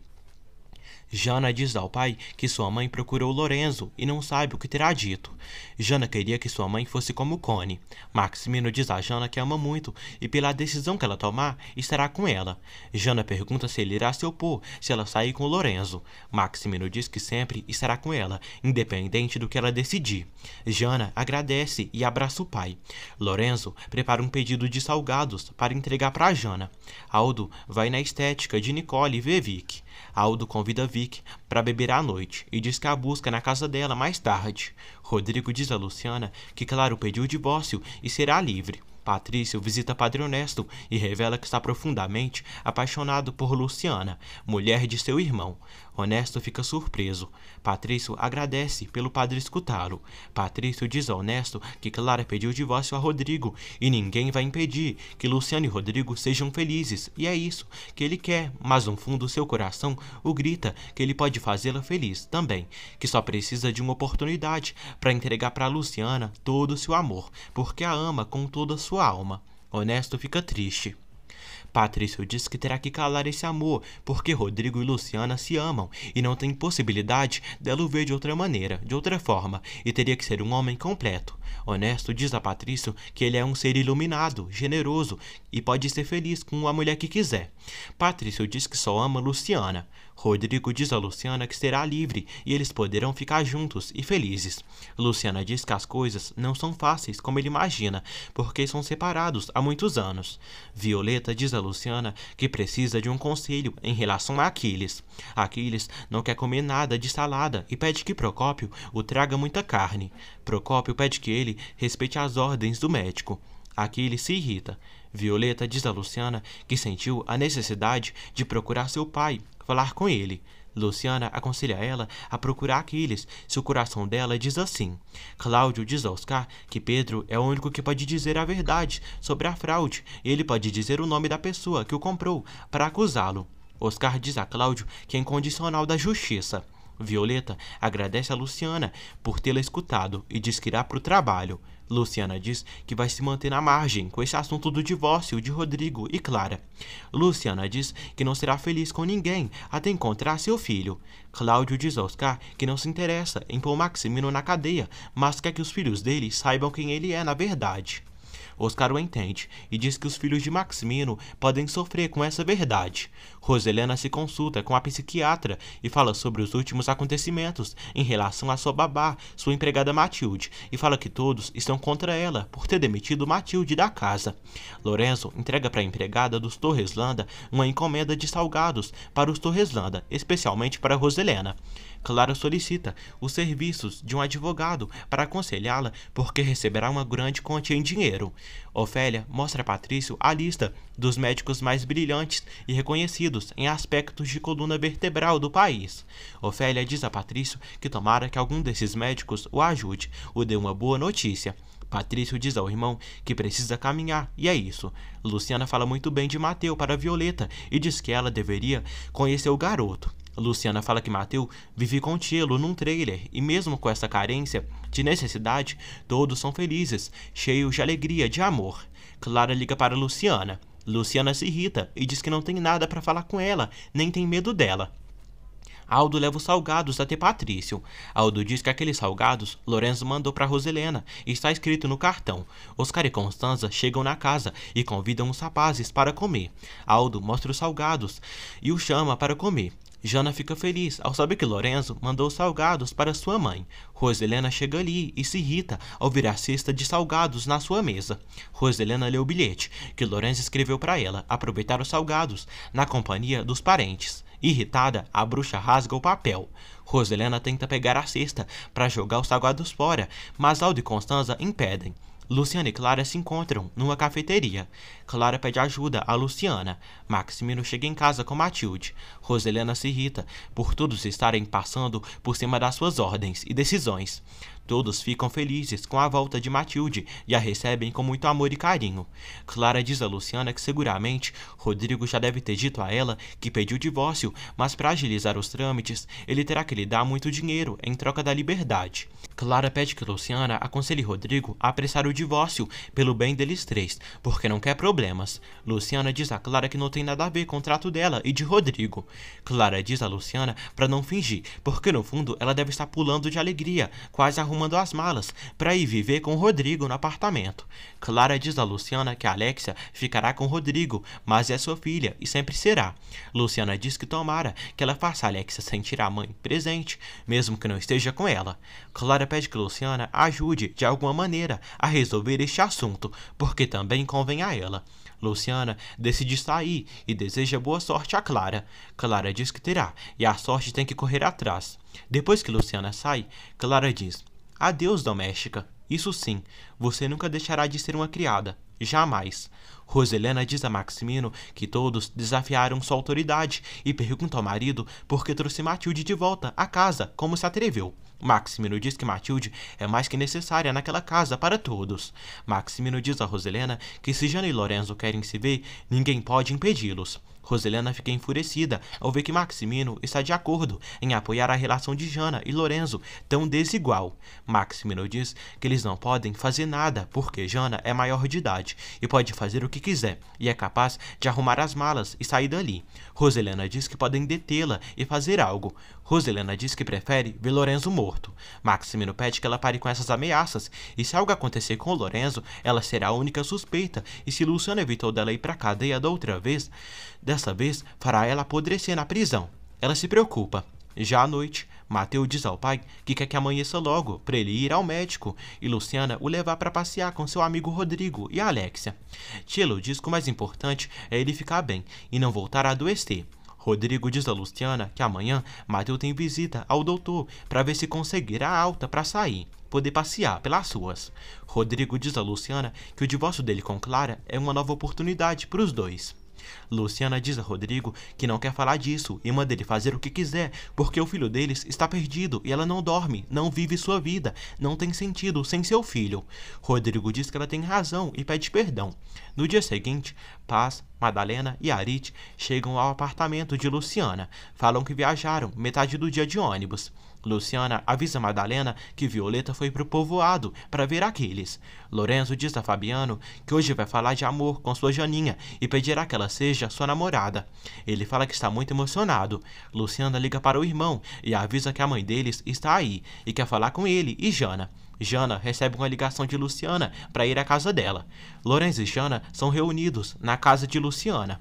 Speaker 1: Jana diz ao pai que sua mãe procurou Lorenzo e não sabe o que terá dito. Jana queria que sua mãe fosse como Connie. Maximino diz a Jana que ama muito e pela decisão que ela tomar, estará com ela. Jana pergunta se ele irá se opor se ela sair com Lorenzo. Maximino diz que sempre estará com ela, independente do que ela decidir. Jana agradece e abraça o pai. Lorenzo prepara um pedido de salgados para entregar para Jana. Aldo vai na estética de Nicole e Vevik. Aldo convida Vic para beber à noite e diz que a busca é na casa dela mais tarde. Rodrigo diz a Luciana que Claro pediu o divórcio e será livre. Patrício visita Padre Honesto e revela que está profundamente apaixonado por Luciana, mulher de seu irmão. Honesto fica surpreso. Patrício agradece pelo padre escutá-lo. Patrício diz a Honesto que Clara pediu divórcio a Rodrigo e ninguém vai impedir que Luciano e Rodrigo sejam felizes. E é isso que ele quer, mas no fundo seu coração o grita que ele pode fazê-la feliz também, que só precisa de uma oportunidade para entregar para Luciana todo o seu amor, porque a ama com toda a sua alma. Honesto fica triste. Patrício diz que terá que calar esse amor, porque Rodrigo e Luciana se amam e não tem possibilidade dela o ver de outra maneira, de outra forma, e teria que ser um homem completo. Honesto diz a Patrício que ele é um ser iluminado, generoso e pode ser feliz com a mulher que quiser. Patrício diz que só ama Luciana. Rodrigo diz a Luciana que será livre e eles poderão ficar juntos e felizes. Luciana diz que as coisas não são fáceis como ele imagina, porque são separados há muitos anos. Violeta diz a Luciana que precisa de um conselho em relação a Aquiles. Aquiles não quer comer nada de salada e pede que Procópio o traga muita carne. Procópio pede que ele respeite as ordens do médico. Aquiles se irrita. Violeta diz a Luciana que sentiu a necessidade de procurar seu pai falar com ele. Luciana aconselha ela a procurar Aquiles, se o coração dela diz assim. Cláudio diz a Oscar que Pedro é o único que pode dizer a verdade sobre a fraude. Ele pode dizer o nome da pessoa que o comprou para acusá-lo. Oscar diz a Cláudio que é incondicional da justiça. Violeta agradece a Luciana por tê-la escutado e diz que irá para o trabalho. Luciana diz que vai se manter na margem com esse assunto do divórcio de Rodrigo e Clara. Luciana diz que não será feliz com ninguém até encontrar seu filho. Cláudio diz a Oscar que não se interessa em pôr Maximino na cadeia, mas quer que os filhos dele saibam quem ele é na verdade. Oscar o entende e diz que os filhos de Maximino podem sofrer com essa verdade. Roselena se consulta com a psiquiatra e fala sobre os últimos acontecimentos em relação a sua babá, sua empregada Matilde, e fala que todos estão contra ela por ter demitido Matilde da casa. Lorenzo entrega para a empregada dos Landa uma encomenda de salgados para os Landa, especialmente para Roselena. Clara solicita os serviços de um advogado para aconselhá-la porque receberá uma grande quantia em dinheiro. Ofélia mostra a Patrício a lista dos médicos mais brilhantes e reconhecidos em aspectos de coluna vertebral do país. Ofélia diz a Patrício que tomara que algum desses médicos o ajude, o dê uma boa notícia. Patrício diz ao irmão que precisa caminhar, e é isso. Luciana fala muito bem de Mateu para Violeta e diz que ela deveria conhecer o garoto. Luciana fala que Mateu vive com Tilo num trailer e, mesmo com essa carência de necessidade, todos são felizes, cheios de alegria, de amor. Clara liga para Luciana. Luciana se irrita e diz que não tem nada para falar com ela, nem tem medo dela. Aldo leva os salgados até Patrício. Aldo diz que aqueles salgados Lorenzo mandou para Roselena e está escrito no cartão. Oscar e Constanza chegam na casa e convidam os rapazes para comer. Aldo mostra os salgados e o chama para comer. Jana fica feliz ao saber que Lorenzo mandou salgados para sua mãe. Roselena chega ali e se irrita ao ver a cesta de salgados na sua mesa. Roselena lê o bilhete que Lorenzo escreveu para ela aproveitar os salgados na companhia dos parentes. Irritada, a bruxa rasga o papel. Roselena tenta pegar a cesta para jogar os salgados fora, mas Aldo e Constanza impedem. Luciana e Clara se encontram numa cafeteria. Clara pede ajuda a Luciana. Maximino chega em casa com Matilde. Roselena se irrita por todos estarem passando por cima das suas ordens e decisões. Todos ficam felizes com a volta de Matilde e a recebem com muito amor e carinho. Clara diz a Luciana que seguramente Rodrigo já deve ter dito a ela que pediu divórcio, mas para agilizar os trâmites, ele terá que lhe dar muito dinheiro em troca da liberdade. Clara pede que Luciana aconselhe Rodrigo a apressar o divórcio pelo bem deles três, porque não quer problemas. Luciana diz a Clara que não tem nada a ver com o trato dela e de Rodrigo. Clara diz a Luciana para não fingir, porque no fundo ela deve estar pulando de alegria, quase arrumando arrumando as malas para ir viver com Rodrigo no apartamento. Clara diz a Luciana que Alexia ficará com Rodrigo, mas é sua filha e sempre será. Luciana diz que tomara que ela faça Alexia sentir a mãe presente, mesmo que não esteja com ela. Clara pede que Luciana ajude de alguma maneira a resolver este assunto, porque também convém a ela. Luciana decide sair e deseja boa sorte a Clara. Clara diz que terá, e a sorte tem que correr atrás. Depois que Luciana sai, Clara diz: Adeus, doméstica. Isso sim, você nunca deixará de ser uma criada, Jamais. Roselena diz a Maximino que todos desafiaram sua autoridade e pergunta ao marido por que trouxe Matilde de volta à casa, como se atreveu. Maximino diz que Matilde é mais que necessária naquela casa para todos. Maximino diz a Roselena que se Jana e Lorenzo querem se ver, ninguém pode impedi-los. Roselena fica enfurecida ao ver que Maximino está de acordo em apoiar a relação de Jana e Lorenzo, tão desigual. Maximino diz que eles não podem fazer nada porque Jana é maior de idade cidade e pode fazer o que quiser e é capaz de arrumar as malas e sair dali. Roselena diz que podem detê-la e fazer algo. Roselena diz que prefere ver Lorenzo morto. Maximino pede que ela pare com essas ameaças e se algo acontecer com Lorenzo, ela será a única suspeita e se Luciano evitou dela ir pra cadeia da outra vez, dessa vez fará ela apodrecer na prisão. Ela se preocupa. Já à noite, Mateu diz ao pai que quer que amanheça logo para ele ir ao médico e Luciana o levar para passear com seu amigo Rodrigo e Alexia. Tilo diz que o mais importante é ele ficar bem e não voltar a adoecer. Rodrigo diz a Luciana que amanhã Mateu tem visita ao doutor para ver se conseguirá alta para sair, poder passear pelas ruas. Rodrigo diz a Luciana que o divórcio dele com Clara é uma nova oportunidade para os dois. Luciana diz a Rodrigo que não quer falar disso e manda ele fazer o que quiser, porque o filho deles está perdido e ela não dorme, não vive sua vida, não tem sentido sem seu filho. Rodrigo diz que ela tem razão e pede perdão. No dia seguinte, Paz, Madalena e Arit chegam ao apartamento de Luciana. Falam que viajaram metade do dia de ônibus. Luciana avisa Madalena que Violeta foi pro povoado para ver aqueles. Lorenzo diz a Fabiano que hoje vai falar de amor com sua Janinha e pedirá que ela seja sua namorada. Ele fala que está muito emocionado. Luciana liga para o irmão e avisa que a mãe deles está aí e quer falar com ele e Jana. Jana recebe uma ligação de Luciana para ir à casa dela. Lorenzo e Jana são reunidos na casa de Luciana.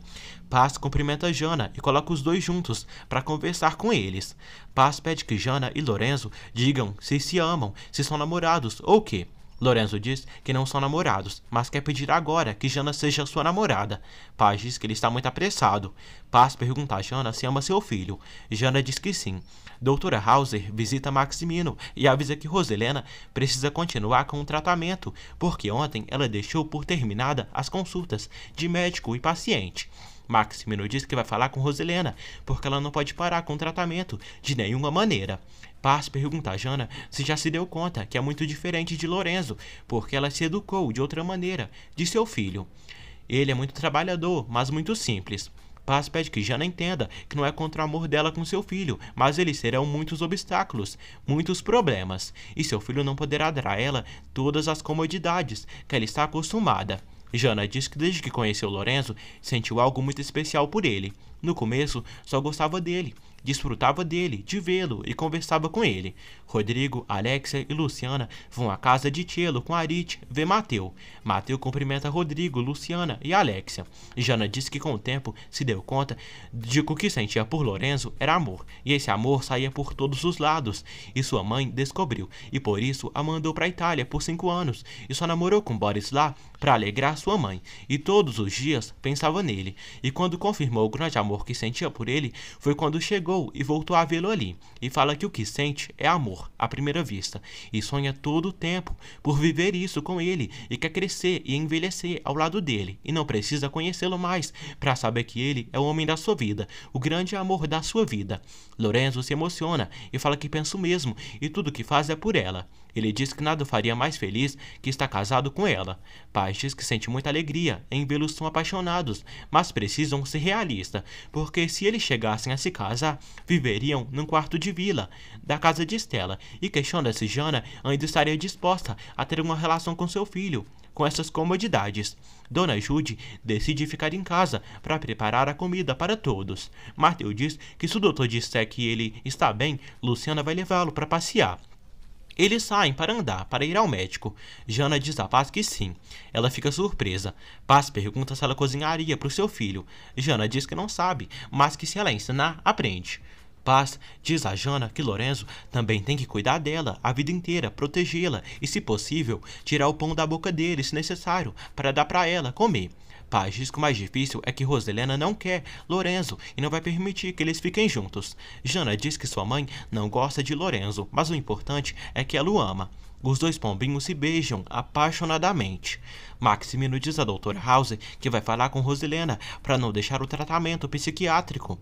Speaker 1: Paz cumprimenta Jana e coloca os dois juntos para conversar com eles. Paz pede que Jana e Lorenzo digam se se amam, se são namorados ou o quê. Lorenzo diz que não são namorados, mas quer pedir agora que Jana seja sua namorada. Paz diz que ele está muito apressado. Paz pergunta a Jana se ama seu filho. Jana diz que sim. Doutora Hauser visita Maximino e avisa que Roselena precisa continuar com o tratamento, porque ontem ela deixou por terminada as consultas de médico e paciente. Maximino diz que vai falar com Roselena, porque ela não pode parar com o tratamento, de nenhuma maneira. Paz pergunta a Jana se já se deu conta que é muito diferente de Lorenzo, porque ela se educou de outra maneira, de seu filho. Ele é muito trabalhador, mas muito simples. Paz pede que Jana entenda que não é contra o amor dela com seu filho, mas eles serão muitos obstáculos, muitos problemas, e seu filho não poderá dar a ela todas as comodidades que ela está acostumada. Jana diz que desde que conheceu Lorenzo, sentiu algo muito especial por ele. No começo, só gostava dele, desfrutava dele, de vê-lo e conversava com ele. Rodrigo, Alexia e Luciana vão à casa de Tielo com Arit ver Mateu. Mateu cumprimenta Rodrigo, Luciana e Alexia. Jana diz que com o tempo se deu conta de que o que sentia por Lorenzo era amor, e esse amor saía por todos os lados, e sua mãe descobriu, e por isso a mandou para a Itália por cinco anos, e só namorou com Boris lá para alegrar sua mãe, e todos os dias pensava nele. E quando confirmou o grande amor que sentia por ele, foi quando chegou e voltou a vê-lo ali, e fala que o que sente é amor à primeira vista, e sonha todo o tempo por viver isso com ele, e quer crescer e envelhecer ao lado dele, e não precisa conhecê-lo mais para saber que ele é o homem da sua vida, o grande amor da sua vida. Lorenzo se emociona e fala que pensa o mesmo, e tudo que faz é por ela. Ele diz que nada o faria mais feliz que estar casado com ela. Paz diz que sente muita alegria em vê-los tão apaixonados, mas precisam ser realistas, porque se eles chegassem a se casar, viveriam num quarto de vila da casa de Estela e questiona se Jana ainda estaria disposta a ter uma relação com seu filho com essas comodidades. Dona Jude decide ficar em casa para preparar a comida para todos. Mateu diz que se o doutor disser que ele está bem, Luciana vai levá-lo para passear. Eles saem para andar, para ir ao médico. Jana diz a Paz que sim. Ela fica surpresa. Paz pergunta se ela cozinharia para o seu filho. Jana diz que não sabe, mas que se ela ensinar, aprende. Paz diz a Jana que Lorenzo também tem que cuidar dela a vida inteira, protegê-la e, se possível, tirar o pão da boca dele, se necessário, para dar para ela comer o mais difícil é que Roselena não quer Lorenzo e não vai permitir que eles fiquem juntos. Jana diz que sua mãe não gosta de Lorenzo, mas o importante é que ela o ama. Os dois pombinhos se beijam apaixonadamente. Maximino diz à doutora House que vai falar com Roselena para não deixar o tratamento psiquiátrico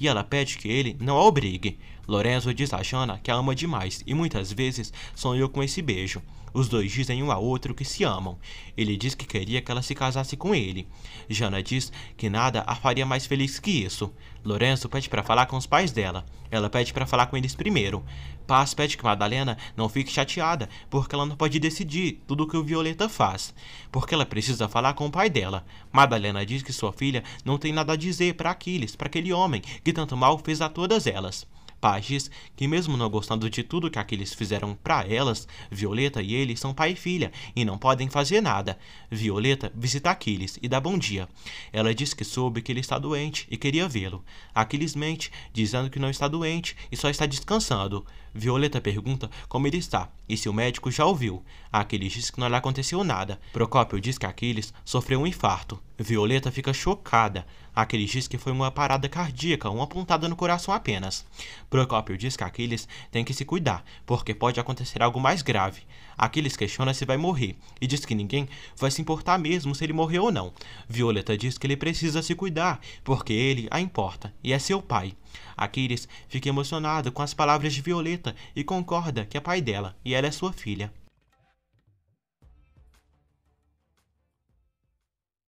Speaker 1: e ela pede que ele não a obrigue. Lorenzo diz a Jana que a ama demais e muitas vezes sonhou com esse beijo. Os dois dizem um ao outro que se amam. Ele diz que queria que ela se casasse com ele. Jana diz que nada a faria mais feliz que isso. Lorenzo pede para falar com os pais dela. Ela pede para falar com eles primeiro. Paz pede que Madalena não fique chateada, porque ela não pode decidir tudo o que o Violeta faz, porque ela precisa falar com o pai dela. Madalena diz que sua filha não tem nada a dizer para Aquiles, para aquele homem que tanto mal fez a todas elas. Pages, que mesmo não gostando de tudo que aqueles fizeram para elas, Violeta e ele são pai e filha e não podem fazer nada. Violeta visita Aquiles e dá bom dia. Ela diz que soube que ele está doente e queria vê-lo. Aquiles mente, dizendo que não está doente e só está descansando. Violeta pergunta como ele está e se o médico já ouviu. Aquiles diz que não lhe aconteceu nada. Procópio diz que Aquiles sofreu um infarto. Violeta fica chocada. Aquiles diz que foi uma parada cardíaca, uma pontada no coração apenas. Procópio diz que Aquiles tem que se cuidar, porque pode acontecer algo mais grave. Aquiles questiona se vai morrer e diz que ninguém vai se importar mesmo se ele morreu ou não. Violeta diz que ele precisa se cuidar, porque ele a importa e é seu pai. Aquiles fica emocionado com as palavras de Violeta e concorda que é pai dela e ela é sua filha.